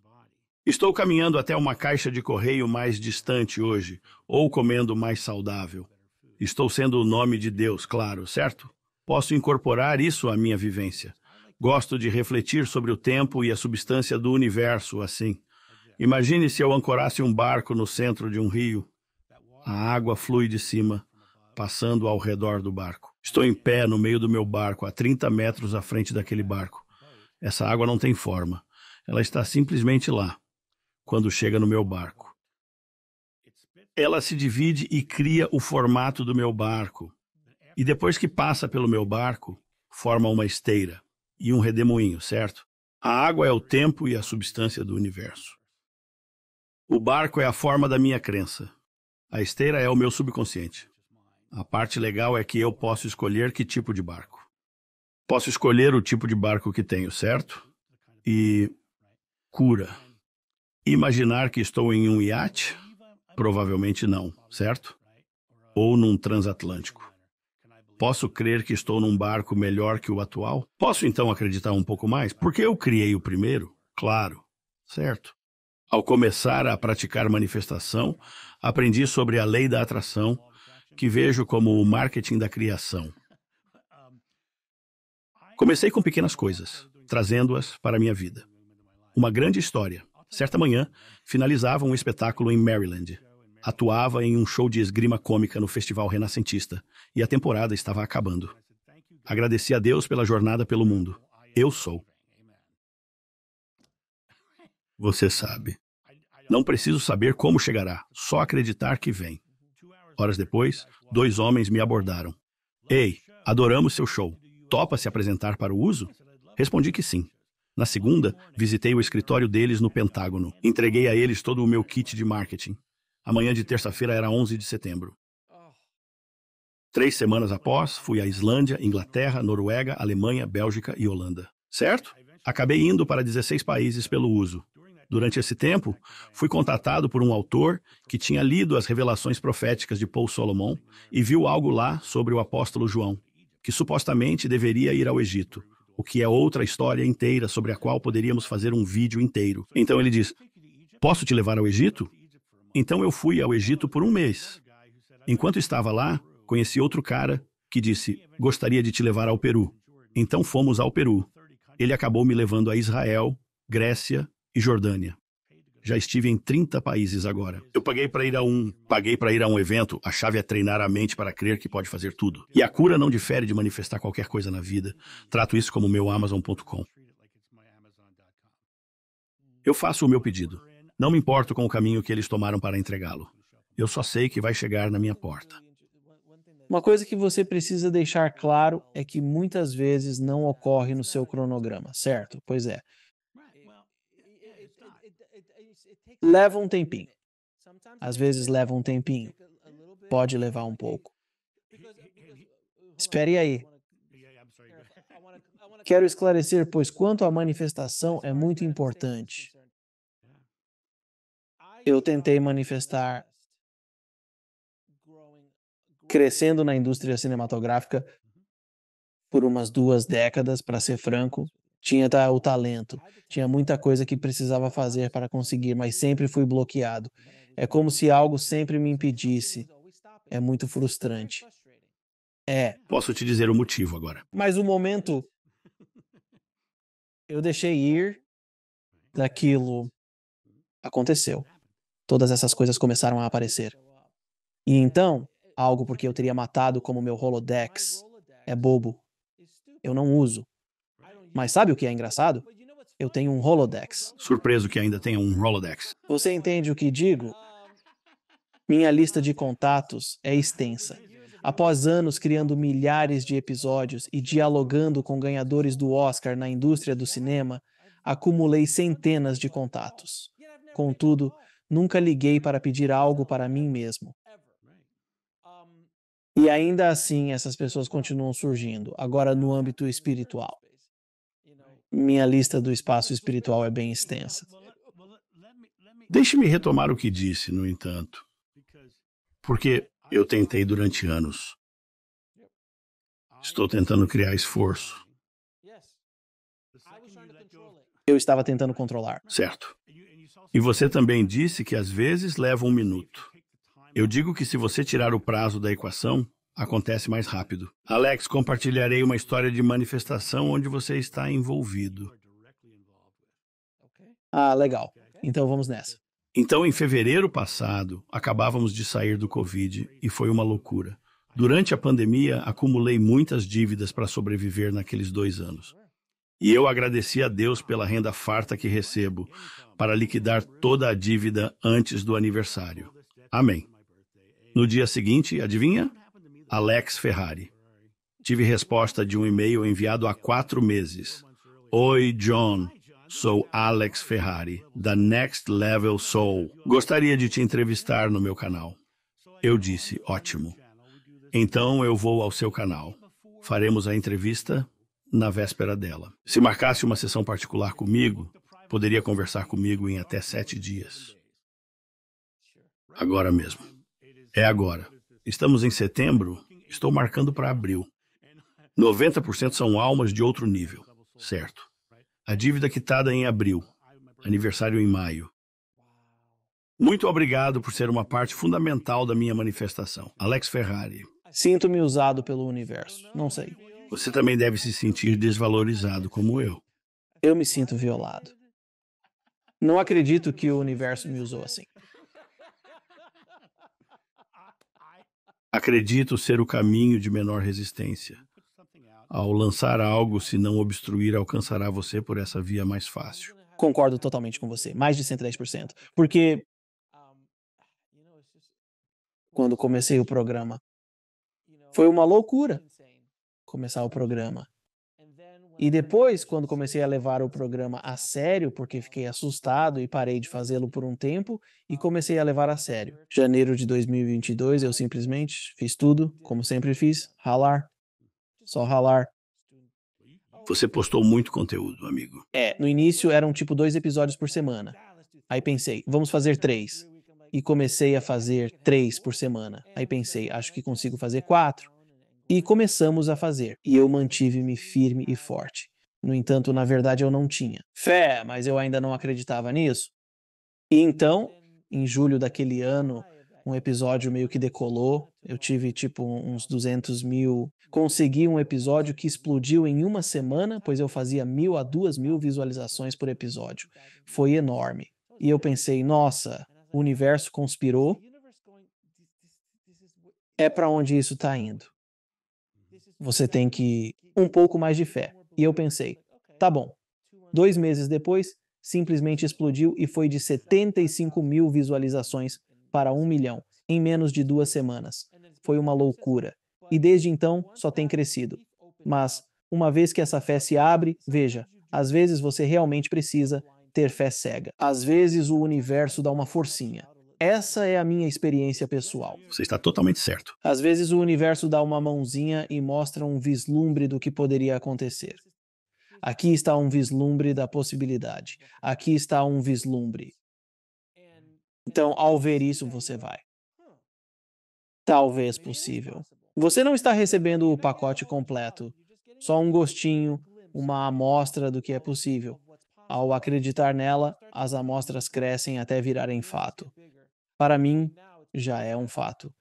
Estou caminhando até uma caixa de correio mais distante hoje, ou comendo mais saudável. Estou sendo o nome de Deus, claro, certo? Posso incorporar isso à minha vivência. Gosto de refletir sobre o tempo e a substância do universo assim. Imagine se eu ancorasse um barco no centro de um rio. A água flui de cima, passando ao redor do barco. Estou em pé no meio do meu barco, a 30 metros à frente daquele barco. Essa água não tem forma. Ela está simplesmente lá, quando chega no meu barco. Ela se divide e cria o formato do meu barco. E depois que passa pelo meu barco, forma uma esteira e um redemoinho, certo? A água é o tempo e a substância do universo. O barco é a forma da minha crença. A esteira é o meu subconsciente. A parte legal é que eu posso escolher que tipo de barco. Posso escolher o tipo de barco que tenho, certo? E cura. Imaginar que estou em um iate? Provavelmente não, certo? Ou num transatlântico. Posso crer que estou num barco melhor que o atual? Posso então acreditar um pouco mais? Porque eu criei o primeiro, claro, certo? Ao começar a praticar manifestação, aprendi sobre a lei da atração, que vejo como o marketing da criação. Comecei com pequenas coisas, trazendo-as para a minha vida. Uma grande história. Certa manhã, finalizava um espetáculo em Maryland. Atuava em um show de esgrima cômica no Festival Renascentista e a temporada estava acabando. Agradeci a Deus pela jornada pelo mundo. Eu sou. Você sabe. Não preciso saber como chegará, só acreditar que vem. Horas depois, dois homens me abordaram. Ei, adoramos seu show topa se apresentar para o uso? Respondi que sim. Na segunda, visitei o escritório deles no Pentágono. Entreguei a eles todo o meu kit de marketing. Amanhã de terça-feira era 11 de setembro. Três semanas após, fui à Islândia, Inglaterra, Noruega, Alemanha, Bélgica e Holanda. Certo? Acabei indo para 16 países pelo uso. Durante esse tempo, fui contatado por um autor que tinha lido as revelações proféticas de Paul Solomon e viu algo lá sobre o apóstolo João que supostamente deveria ir ao Egito, o que é outra história inteira sobre a qual poderíamos fazer um vídeo inteiro. Então ele diz: Posso te levar ao Egito? Então eu fui ao Egito por um mês. Enquanto estava lá, conheci outro cara que disse: Gostaria de te levar ao Peru. Então fomos ao Peru. Ele acabou me levando a Israel, Grécia e Jordânia. Já estive em 30 países agora. Eu paguei para ir a um, paguei para ir a um evento. A chave é treinar a mente para crer que pode fazer tudo. E a cura não difere de manifestar qualquer coisa na vida. Trato isso como meu amazon.com. Eu faço o meu pedido. Não me importo com o caminho que eles tomaram para entregá-lo. Eu só sei que vai chegar na minha porta. Uma coisa que você precisa deixar claro é que muitas vezes não ocorre no seu cronograma, certo? Pois é. leva um tempinho. Às vezes leva um tempinho. Pode levar um pouco. Espere aí. Quero esclarecer, pois quanto à manifestação é muito importante. Eu tentei manifestar crescendo na indústria cinematográfica por umas duas décadas, para ser franco, tinha tá, o talento, tinha muita coisa que precisava fazer para conseguir, mas sempre fui bloqueado. É como se algo sempre me impedisse. É muito frustrante. É. Posso te dizer o motivo agora. Mas o momento. Eu deixei ir daquilo. Aconteceu. Todas essas coisas começaram a aparecer. E então, algo porque eu teria matado como meu Holodex é bobo. Eu não uso. Mas sabe o que é engraçado? Eu tenho um Holodex. Surpreso que ainda tenha um Holodex. Você entende o que digo? Minha lista de contatos é extensa. Após anos criando milhares de episódios e dialogando com ganhadores do Oscar na indústria do cinema, acumulei centenas de contatos. Contudo, nunca liguei para pedir algo para mim mesmo. E ainda assim, essas pessoas continuam surgindo, agora no âmbito espiritual. Minha lista do espaço espiritual é bem extensa. Deixe-me retomar o que disse, no entanto, porque eu tentei durante anos. Estou tentando criar esforço. Eu estava tentando controlar. Certo. E você também disse que às vezes leva um minuto. Eu digo que se você tirar o prazo da equação, acontece mais rápido. Alex, compartilharei uma história de manifestação onde você está envolvido. Ah, legal. Então vamos nessa. Então, em fevereiro passado, acabávamos de sair do Covid e foi uma loucura. Durante a pandemia, acumulei muitas dívidas para sobreviver naqueles dois anos. E eu agradeci a Deus pela renda farta que recebo para liquidar toda a dívida antes do aniversário. Amém. No dia seguinte, adivinha? Alex Ferrari. Tive resposta de um e-mail enviado há quatro meses. Oi, John. Sou Alex Ferrari, da Next Level Soul. Gostaria de te entrevistar no meu canal. Eu disse: ótimo. Então eu vou ao seu canal. Faremos a entrevista na véspera dela. Se marcasse uma sessão particular comigo, poderia conversar comigo em até sete dias. Agora mesmo. É agora. Estamos em setembro, estou marcando para abril. 90% são almas de outro nível, certo? A dívida quitada em abril, aniversário em maio. Muito obrigado por ser uma parte fundamental da minha manifestação. Alex Ferrari. Sinto-me usado pelo universo. Não sei. Você também deve se sentir desvalorizado como eu. Eu me sinto violado. Não acredito que o universo me usou assim. acredito ser o caminho de menor resistência. Ao lançar algo, se não obstruir, alcançará você por essa via mais fácil. Concordo totalmente com você, mais de 110%. Porque quando comecei o programa, foi uma loucura começar o programa. E depois, quando comecei a levar o programa a sério, porque fiquei assustado e parei de fazê-lo por um tempo, e comecei a levar a sério. Janeiro de 2022, eu simplesmente fiz tudo, como sempre fiz, ralar. Só ralar. Você postou muito conteúdo, amigo. É, no início eram tipo dois episódios por semana. Aí pensei, vamos fazer três. E comecei a fazer três por semana. Aí pensei, acho que consigo fazer quatro. E começamos a fazer, e eu mantive-me firme e forte. No entanto, na verdade, eu não tinha fé, mas eu ainda não acreditava nisso. E então, em julho daquele ano, um episódio meio que decolou. Eu tive tipo uns 200 mil. Consegui um episódio que explodiu em uma semana, pois eu fazia mil a duas mil visualizações por episódio. Foi enorme. E eu pensei, nossa, o universo conspirou. É para onde isso está indo. Você tem que um pouco mais de fé. E eu pensei, tá bom. Dois meses depois, simplesmente explodiu e foi de 75 mil visualizações para um milhão em menos de duas semanas. Foi uma loucura. E desde então só tem crescido. Mas, uma vez que essa fé se abre, veja, às vezes você realmente precisa ter fé cega. Às vezes o universo dá uma forcinha. Essa é a minha experiência pessoal. Você está totalmente certo. Às vezes o universo dá uma mãozinha e mostra um vislumbre do que poderia acontecer. Aqui está um vislumbre da possibilidade. Aqui está um vislumbre. Então, ao ver isso, você vai. Talvez possível. Você não está recebendo o pacote completo, só um gostinho, uma amostra do que é possível. Ao acreditar nela, as amostras crescem até virarem fato para mim já é um fato.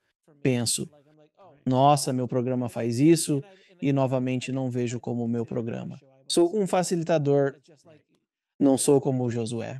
Penso, nossa, meu programa faz isso, e novamente não vejo como o meu programa. Sou um facilitador, não sou como Josué.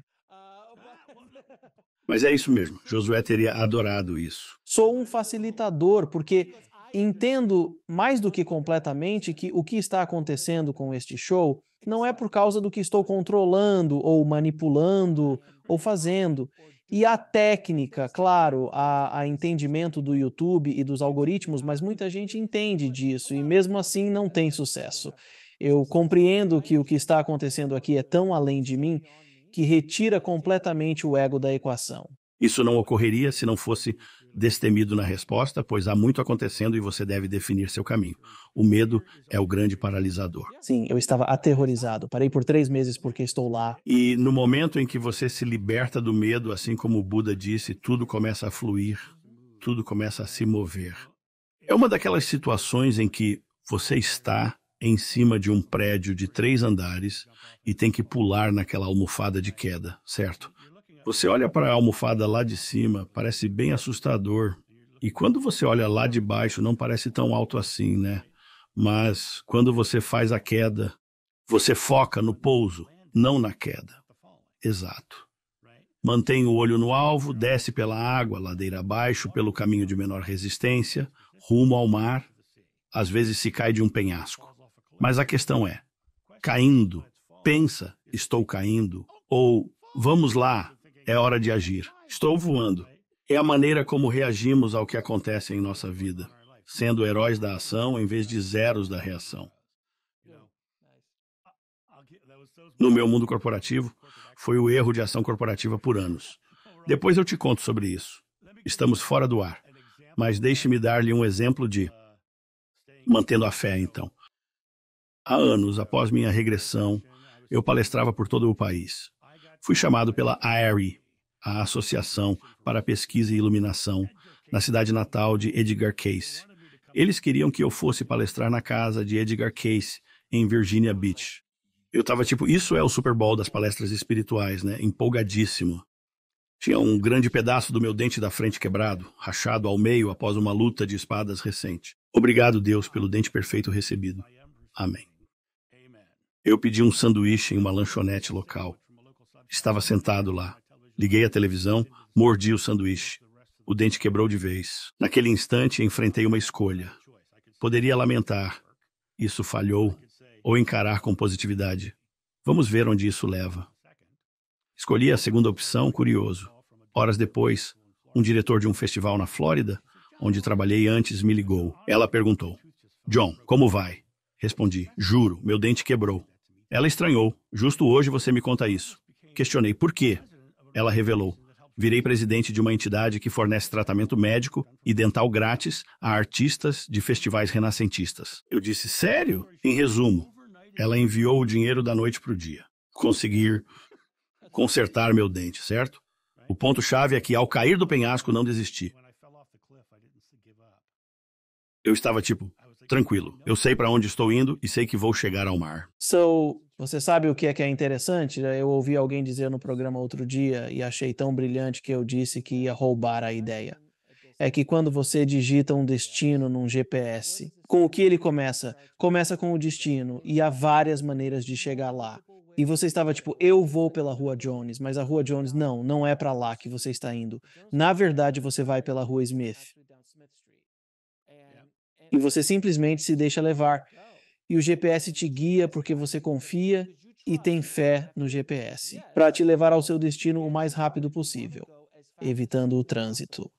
Mas é isso mesmo, Josué teria adorado isso. Sou um facilitador, porque entendo mais do que completamente que o que está acontecendo com este show não é por causa do que estou controlando ou manipulando ou fazendo. E a técnica, claro, a, a entendimento do YouTube e dos algoritmos, mas muita gente entende disso e mesmo assim não tem sucesso. Eu compreendo que o que está acontecendo aqui é tão além de mim que retira completamente o ego da equação. Isso não ocorreria se não fosse destemido na resposta, pois há muito acontecendo e você deve definir seu caminho. O medo é o grande paralisador. Sim, eu estava aterrorizado. Parei por três meses porque estou lá. E no momento em que você se liberta do medo, assim como o Buda disse, tudo começa a fluir, tudo começa a se mover. É uma daquelas situações em que você está em cima de um prédio de três andares e tem que pular naquela almofada de queda, certo? Você olha para a almofada lá de cima, parece bem assustador. E quando você olha lá de baixo, não parece tão alto assim, né? Mas quando você faz a queda, você foca no pouso, não na queda. Exato. Mantém o olho no alvo, desce pela água, ladeira abaixo, pelo caminho de menor resistência, rumo ao mar. Às vezes se cai de um penhasco. Mas a questão é: caindo, pensa, estou caindo? Ou vamos lá, é hora de agir. Estou voando. É a maneira como reagimos ao que acontece em nossa vida, sendo heróis da ação em vez de zeros da reação. No meu mundo corporativo, foi o erro de ação corporativa por anos. Depois eu te conto sobre isso. Estamos fora do ar. Mas deixe-me dar-lhe um exemplo de. Mantendo a fé, então. Há anos, após minha regressão, eu palestrava por todo o país fui chamado pela ARI, a Associação para Pesquisa e Iluminação, na cidade natal de Edgar Cayce. Eles queriam que eu fosse palestrar na casa de Edgar Cayce, em Virginia Beach. Eu estava tipo, isso é o Super Bowl das palestras espirituais, né? Empolgadíssimo. Tinha um grande pedaço do meu dente da frente quebrado, rachado ao meio após uma luta de espadas recente. Obrigado, Deus, pelo dente perfeito recebido. Amém. Eu pedi um sanduíche em uma lanchonete local. Estava sentado lá. Liguei a televisão, mordi o sanduíche. O dente quebrou de vez. Naquele instante, enfrentei uma escolha. Poderia lamentar. Isso falhou. Ou encarar com positividade. Vamos ver onde isso leva. Escolhi a segunda opção, curioso. Horas depois, um diretor de um festival na Flórida, onde trabalhei antes, me ligou. Ela perguntou: John, como vai? Respondi: Juro, meu dente quebrou. Ela estranhou. Justo hoje você me conta isso. Questionei por quê. Ela revelou: virei presidente de uma entidade que fornece tratamento médico e dental grátis a artistas de festivais renascentistas. Eu disse: sério? Em resumo, ela enviou o dinheiro da noite para o dia. Conseguir consertar meu dente, certo? O ponto-chave é que, ao cair do penhasco, não desisti. Eu estava tipo, tranquilo, eu sei para onde estou indo e sei que vou chegar ao mar. Você sabe o que é que é interessante? Eu ouvi alguém dizer no programa outro dia e achei tão brilhante que eu disse que ia roubar a ideia. É que quando você digita um destino num GPS, com o que ele começa? Começa com o destino e há várias maneiras de chegar lá. E você estava tipo, eu vou pela Rua Jones, mas a Rua Jones não, não é para lá que você está indo. Na verdade, você vai pela Rua Smith. E você simplesmente se deixa levar e o GPS te guia porque você confia e tem fé no GPS, para te levar ao seu destino o mais rápido possível, evitando o trânsito.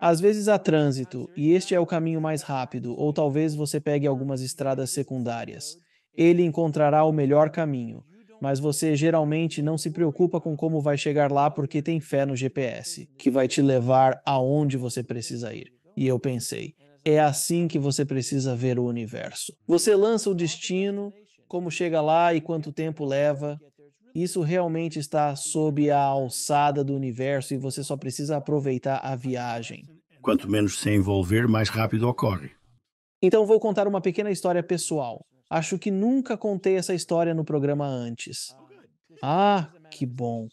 Às vezes há trânsito, e este é o caminho mais rápido, ou talvez você pegue algumas estradas secundárias. Ele encontrará o melhor caminho, mas você geralmente não se preocupa com como vai chegar lá porque tem fé no GPS, que vai te levar aonde você precisa ir. E eu pensei, é assim que você precisa ver o universo. Você lança o destino, como chega lá e quanto tempo leva. Isso realmente está sob a alçada do universo e você só precisa aproveitar a viagem. Quanto menos se envolver, mais rápido ocorre. Então vou contar uma pequena história pessoal. Acho que nunca contei essa história no programa antes. Ah, que bom.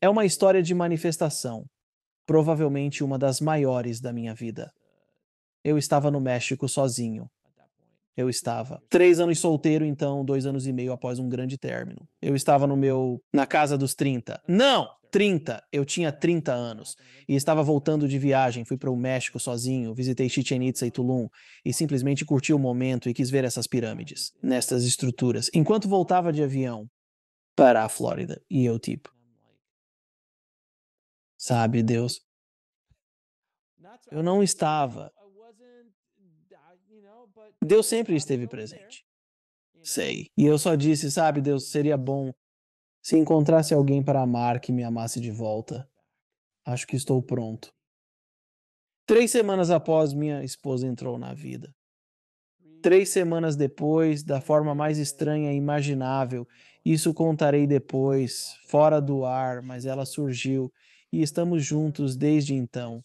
É uma história de manifestação, provavelmente uma das maiores da minha vida eu estava no México sozinho. Eu estava três anos solteiro, então dois anos e meio após um grande término. Eu estava no meu. na casa dos 30. Não! 30, eu tinha 30 anos e estava voltando de viagem. Fui para o México sozinho, visitei Chichen Itza e Tulum e simplesmente curti o momento e quis ver essas pirâmides, nestas estruturas, enquanto voltava de avião para a Flórida. E eu, tipo, sabe, Deus, eu não estava Deus sempre esteve presente. Sei. E eu só disse, sabe, Deus, seria bom se encontrasse alguém para amar que me amasse de volta. Acho que estou pronto. Três semanas após, minha esposa entrou na vida. Três semanas depois, da forma mais estranha e imaginável, isso contarei depois, fora do ar, mas ela surgiu e estamos juntos desde então.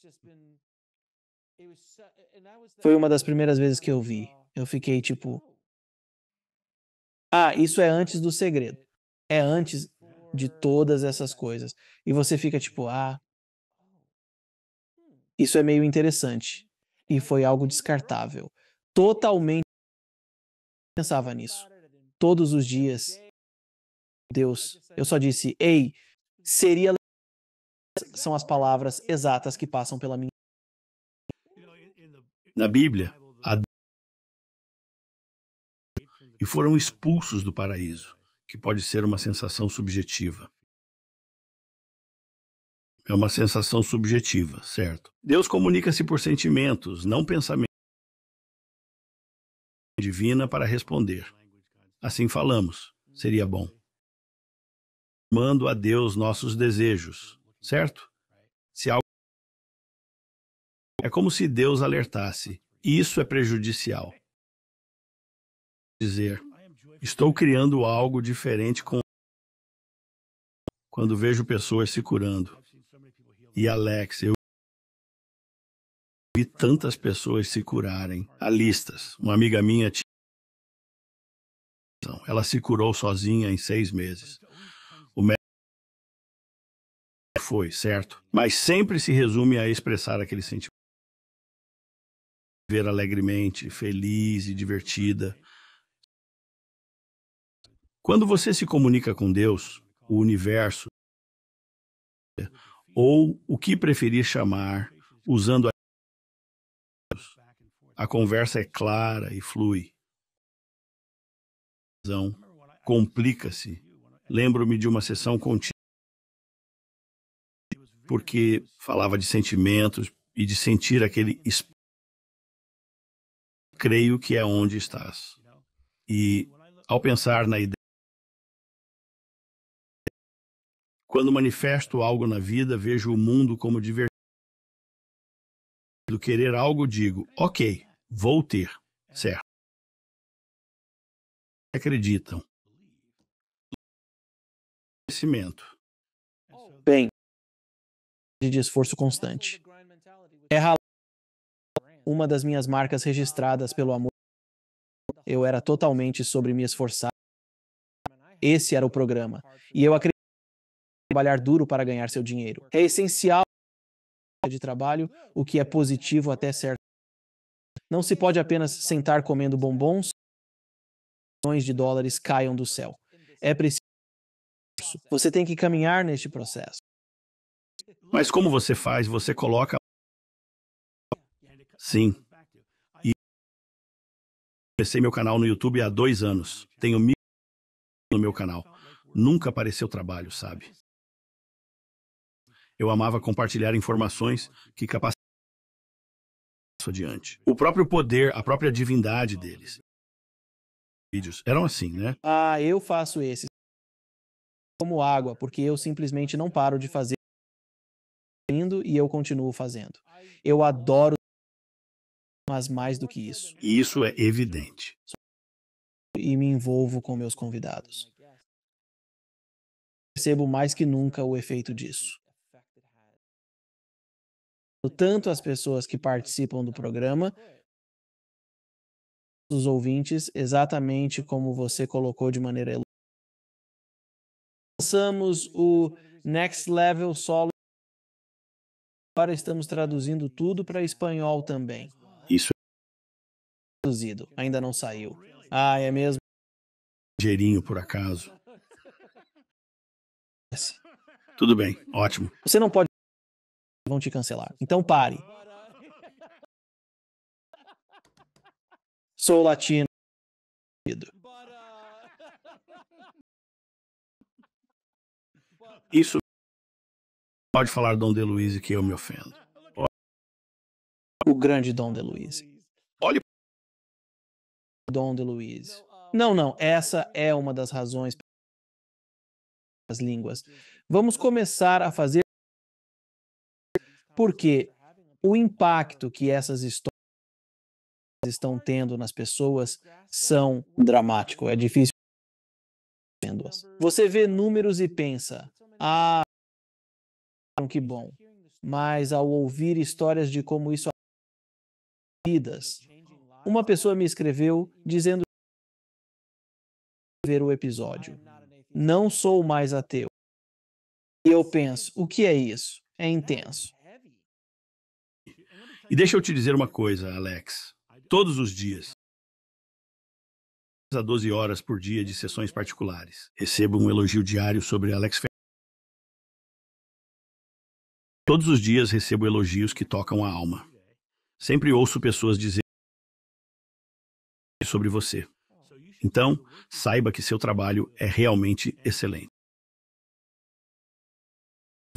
Foi uma das primeiras vezes que eu vi. Eu fiquei tipo. Ah, isso é antes do segredo. É antes de todas essas coisas. E você fica tipo, ah. Isso é meio interessante. E foi algo descartável. Totalmente pensava nisso. Todos os dias. Deus, eu só disse, ei, seria são as palavras exatas que passam pela minha na Bíblia e foram expulsos do paraíso, que pode ser uma sensação subjetiva. É uma sensação subjetiva, certo? Deus comunica-se por sentimentos, não pensamento divina para responder. Assim falamos, seria bom. Mando a Deus nossos desejos, certo? Se algo é como se Deus alertasse, isso é prejudicial dizer: Estou criando algo diferente com quando vejo pessoas se curando. E Alex, eu vi tantas pessoas se curarem. Há listas. Uma amiga minha tinha. Ela se curou sozinha em seis meses. O médico foi, certo? Mas sempre se resume a expressar aquele sentimento. Ver alegremente, feliz e divertida. Quando você se comunica com Deus, o universo, ou o que preferir chamar, usando a a conversa é clara e flui. Complica-se. Lembro-me de uma sessão contínua, porque falava de sentimentos e de sentir aquele creio que é onde estás. E ao pensar na ideia Quando manifesto algo na vida, vejo o mundo como divertido. Do querer algo, digo, ok, vou ter, certo? Acreditam. Conhecimento. Bem. De esforço constante. É uma das minhas marcas registradas pelo amor. Eu era totalmente sobre me esforçar. Esse era o programa. E eu acredito trabalhar duro para ganhar seu dinheiro. É essencial de trabalho, o que é positivo até certo. Não se pode apenas sentar comendo bombons, milhões de dólares caiam do céu. É preciso. Você tem que caminhar neste processo. Mas como você faz? Você coloca. Sim. E comecei meu canal no YouTube há dois anos. Tenho mil no meu canal. Nunca apareceu trabalho, sabe? Eu amava compartilhar informações que capacitavam adiante. O próprio poder, a própria divindade deles. Vídeos eram assim, né? Ah, eu faço esses como água, porque eu simplesmente não paro de fazer indo e eu continuo fazendo. Eu adoro mas mais do que isso. Isso é evidente. E me envolvo com meus convidados. Percebo mais que nunca o efeito disso tanto as pessoas que participam do programa, os ouvintes, exatamente como você colocou de maneira eloquente. Lançamos o Next Level Solo. Agora estamos traduzindo tudo para espanhol também. Isso. Traduzido, ainda não saiu. Ah, é mesmo. Gerinho, por acaso. Tudo bem, ótimo. Você não pode vão te cancelar. Então pare. Sou latino. Isso pode falar Dom De Luiz que eu me ofendo. O grande Dom De Luiz. Olhe Dom De Luiz. Não, não, essa é uma das razões as línguas. Vamos começar a fazer porque o impacto que essas histórias estão tendo nas pessoas são dramático, é difícil Você vê números e pensa: "Ah, que bom". Mas ao ouvir histórias de como isso vidas. Uma pessoa me escreveu dizendo ver o episódio. Não sou mais ateu. E eu penso, o que é isso? É intenso. E deixa eu te dizer uma coisa, Alex. Todos os dias, a 12 horas por dia de sessões particulares, recebo um elogio diário sobre Alex Todos os dias recebo elogios que tocam a alma. Sempre ouço pessoas dizer sobre você. Então, saiba que seu trabalho é realmente excelente.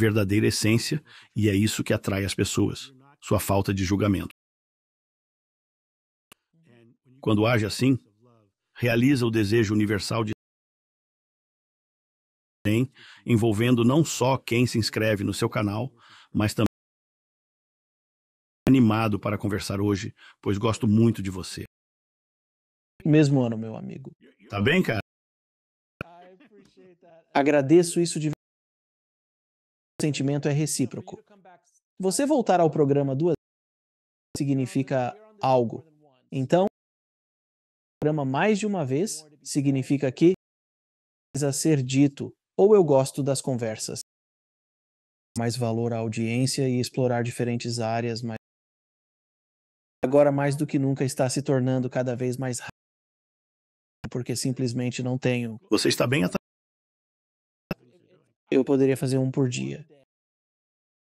Verdadeira essência, e é isso que atrai as pessoas sua falta de julgamento. Quando age assim, realiza o desejo universal de bem, envolvendo não só quem se inscreve no seu canal, mas também animado para conversar hoje, pois gosto muito de você. Mesmo ano, meu amigo. Tá bem, cara? Agradeço isso de o sentimento é recíproco. Você voltar ao programa duas vezes significa algo. Então, programa mais de uma vez significa que precisa ser dito, ou eu gosto das conversas. Mais valor à audiência e explorar diferentes áreas, mas agora mais do que nunca está se tornando cada vez mais rápido, porque simplesmente não tenho. Você está bem atrasado. Eu poderia fazer um por dia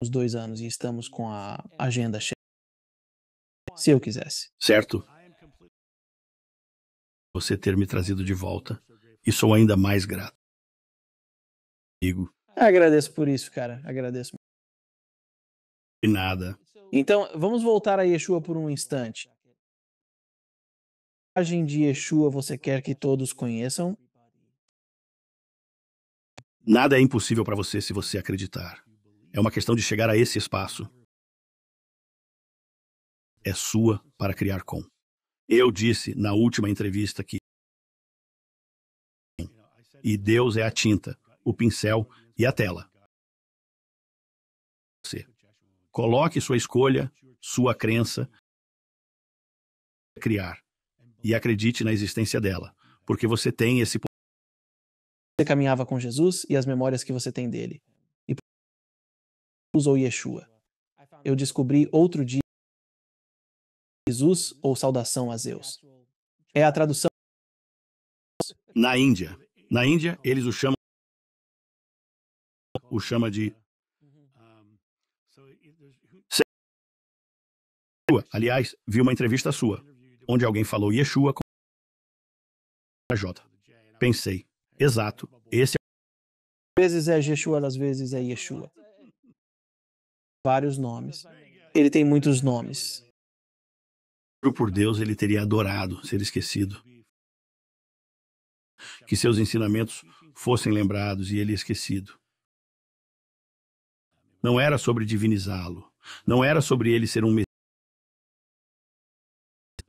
últimos dois anos e estamos com a é. agenda cheia. Se eu né? quisesse. Certo. Você ter me trazido de volta e sou ainda mais grato. Amigo. Agradeço por isso, cara. Agradeço. De nada. Então, vamos voltar a Yeshua por um instante. A imagem de Yeshua você quer que todos conheçam? Nada é impossível para você se você acreditar. É uma questão de chegar a esse espaço. É sua para criar com. Eu disse na última entrevista que. E Deus é a tinta, o pincel e a tela. Você. Coloque sua escolha, sua crença, criar. E acredite na existência dela, porque você tem esse poder. Você caminhava com Jesus e as memórias que você tem dele ou Yeshua. Eu descobri outro dia Jesus ou saudação a Zeus. É a tradução. Na Índia. Na Índia, eles o chamam o chama de Aliás, vi uma entrevista sua, onde alguém falou Yeshua com J. Pensei, exato, esse é. Às vezes é Yeshua, às vezes é Yeshua vários nomes. Ele tem muitos nomes. Por Deus, ele teria adorado ser esquecido. Que seus ensinamentos fossem lembrados e ele esquecido. Não era sobre divinizá-lo. Não era sobre ele ser um Messias.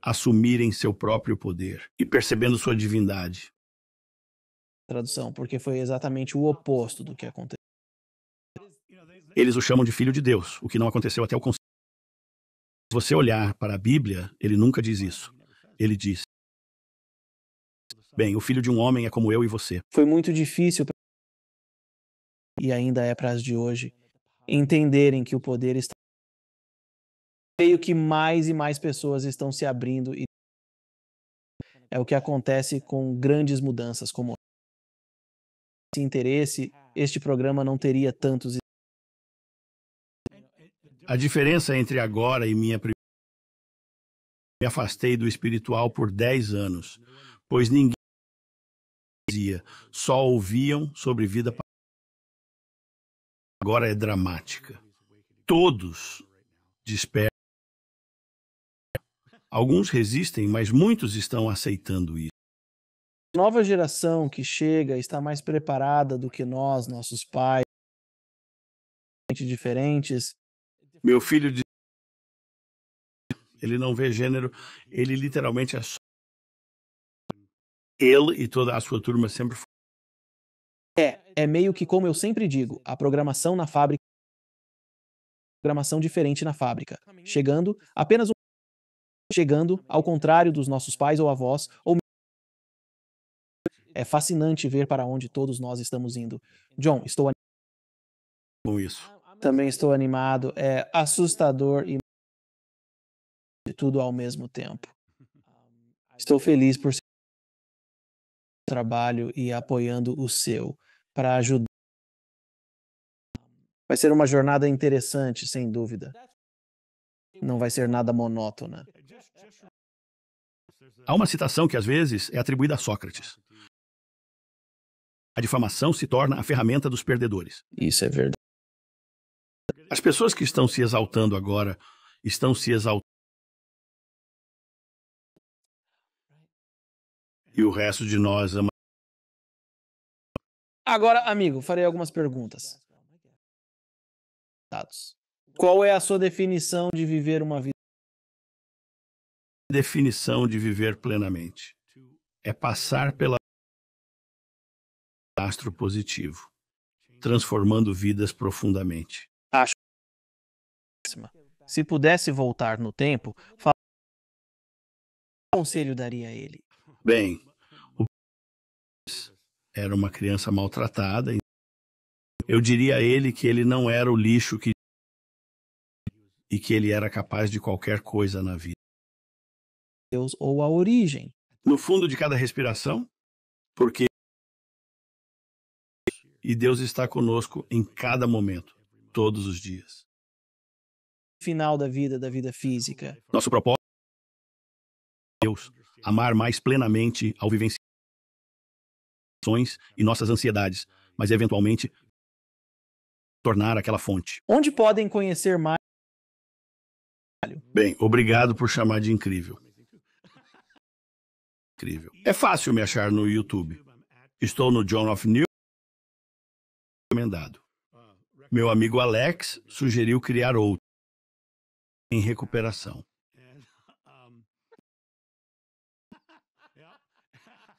Assumirem seu próprio poder e percebendo sua divindade. Tradução, porque foi exatamente o oposto do que aconteceu eles o chamam de filho de Deus, o que não aconteceu até o concílio. Se você olhar para a Bíblia, ele nunca diz isso. Ele diz: Bem, o filho de um homem é como eu e você. Foi muito difícil pra... e ainda é para as de hoje entenderem que o poder está veio que mais e mais pessoas estão se abrindo e é o que acontece com grandes mudanças como esse interesse, este programa não teria tantos a diferença entre agora e minha primeira. Me afastei do espiritual por dez anos, pois ninguém dizia, só ouviam sobre vida agora é dramática. Todos despertam. Alguns resistem, mas muitos estão aceitando isso. A nova geração que chega está mais preparada do que nós, nossos pais, diferentes, meu filho diz, ele não vê gênero, ele literalmente é só. Ele e toda a sua turma sempre foi. É, é meio que como eu sempre digo, a programação na fábrica programação diferente na fábrica, chegando apenas um chegando ao contrário dos nossos pais ou avós ou é fascinante ver para onde todos nós estamos indo. John, estou com isso também estou animado. É assustador e de tudo ao mesmo tempo. Estou feliz por seu trabalho e apoiando o seu para ajudar. Vai ser uma jornada interessante, sem dúvida. Não vai ser nada monótona. Há uma citação que às vezes é atribuída a Sócrates. A difamação se torna a ferramenta dos perdedores. Isso é verdade. As pessoas que estão se exaltando agora estão se exaltando. E o resto de nós ama. Agora, amigo, farei algumas perguntas. Dados. Qual é a sua definição de viver uma vida? Definição de viver plenamente é passar pela astro positivo, transformando vidas profundamente. Se pudesse voltar no tempo, fal... que conselho daria a ele? Bem, o... era uma criança maltratada. Eu diria a ele que ele não era o lixo que e que ele era capaz de qualquer coisa na vida. Deus ou a origem. No fundo de cada respiração, porque e Deus está conosco em cada momento, todos os dias final da vida, da vida física. Nosso propósito é Deus, amar mais plenamente ao vivenciar e nossas ansiedades, mas eventualmente tornar aquela fonte. Onde podem conhecer mais? Bem, obrigado por chamar de incrível. Incrível. É fácil me achar no YouTube. Estou no John of New. Recomendado. Meu amigo Alex sugeriu criar outro em recuperação.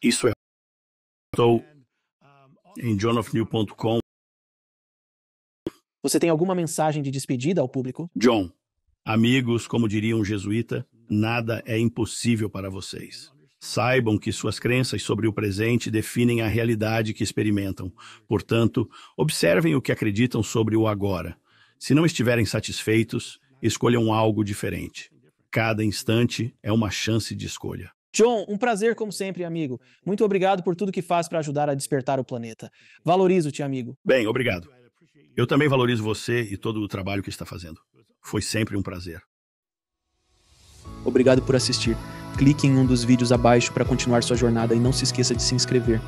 Isso é. Estou em johnofnew.com. Você tem alguma mensagem de despedida ao público? John, amigos, como diria um jesuíta, nada é impossível para vocês. Saibam que suas crenças sobre o presente definem a realidade que experimentam. Portanto, observem o que acreditam sobre o agora. Se não estiverem satisfeitos, escolham algo diferente. Cada instante é uma chance de escolha. John, um prazer como sempre, amigo. Muito obrigado por tudo que faz para ajudar a despertar o planeta. Valorizo-te, amigo. Bem, obrigado. Eu também valorizo você e todo o trabalho que está fazendo. Foi sempre um prazer. Obrigado por assistir. Clique em um dos vídeos abaixo para continuar sua jornada e não se esqueça de se inscrever.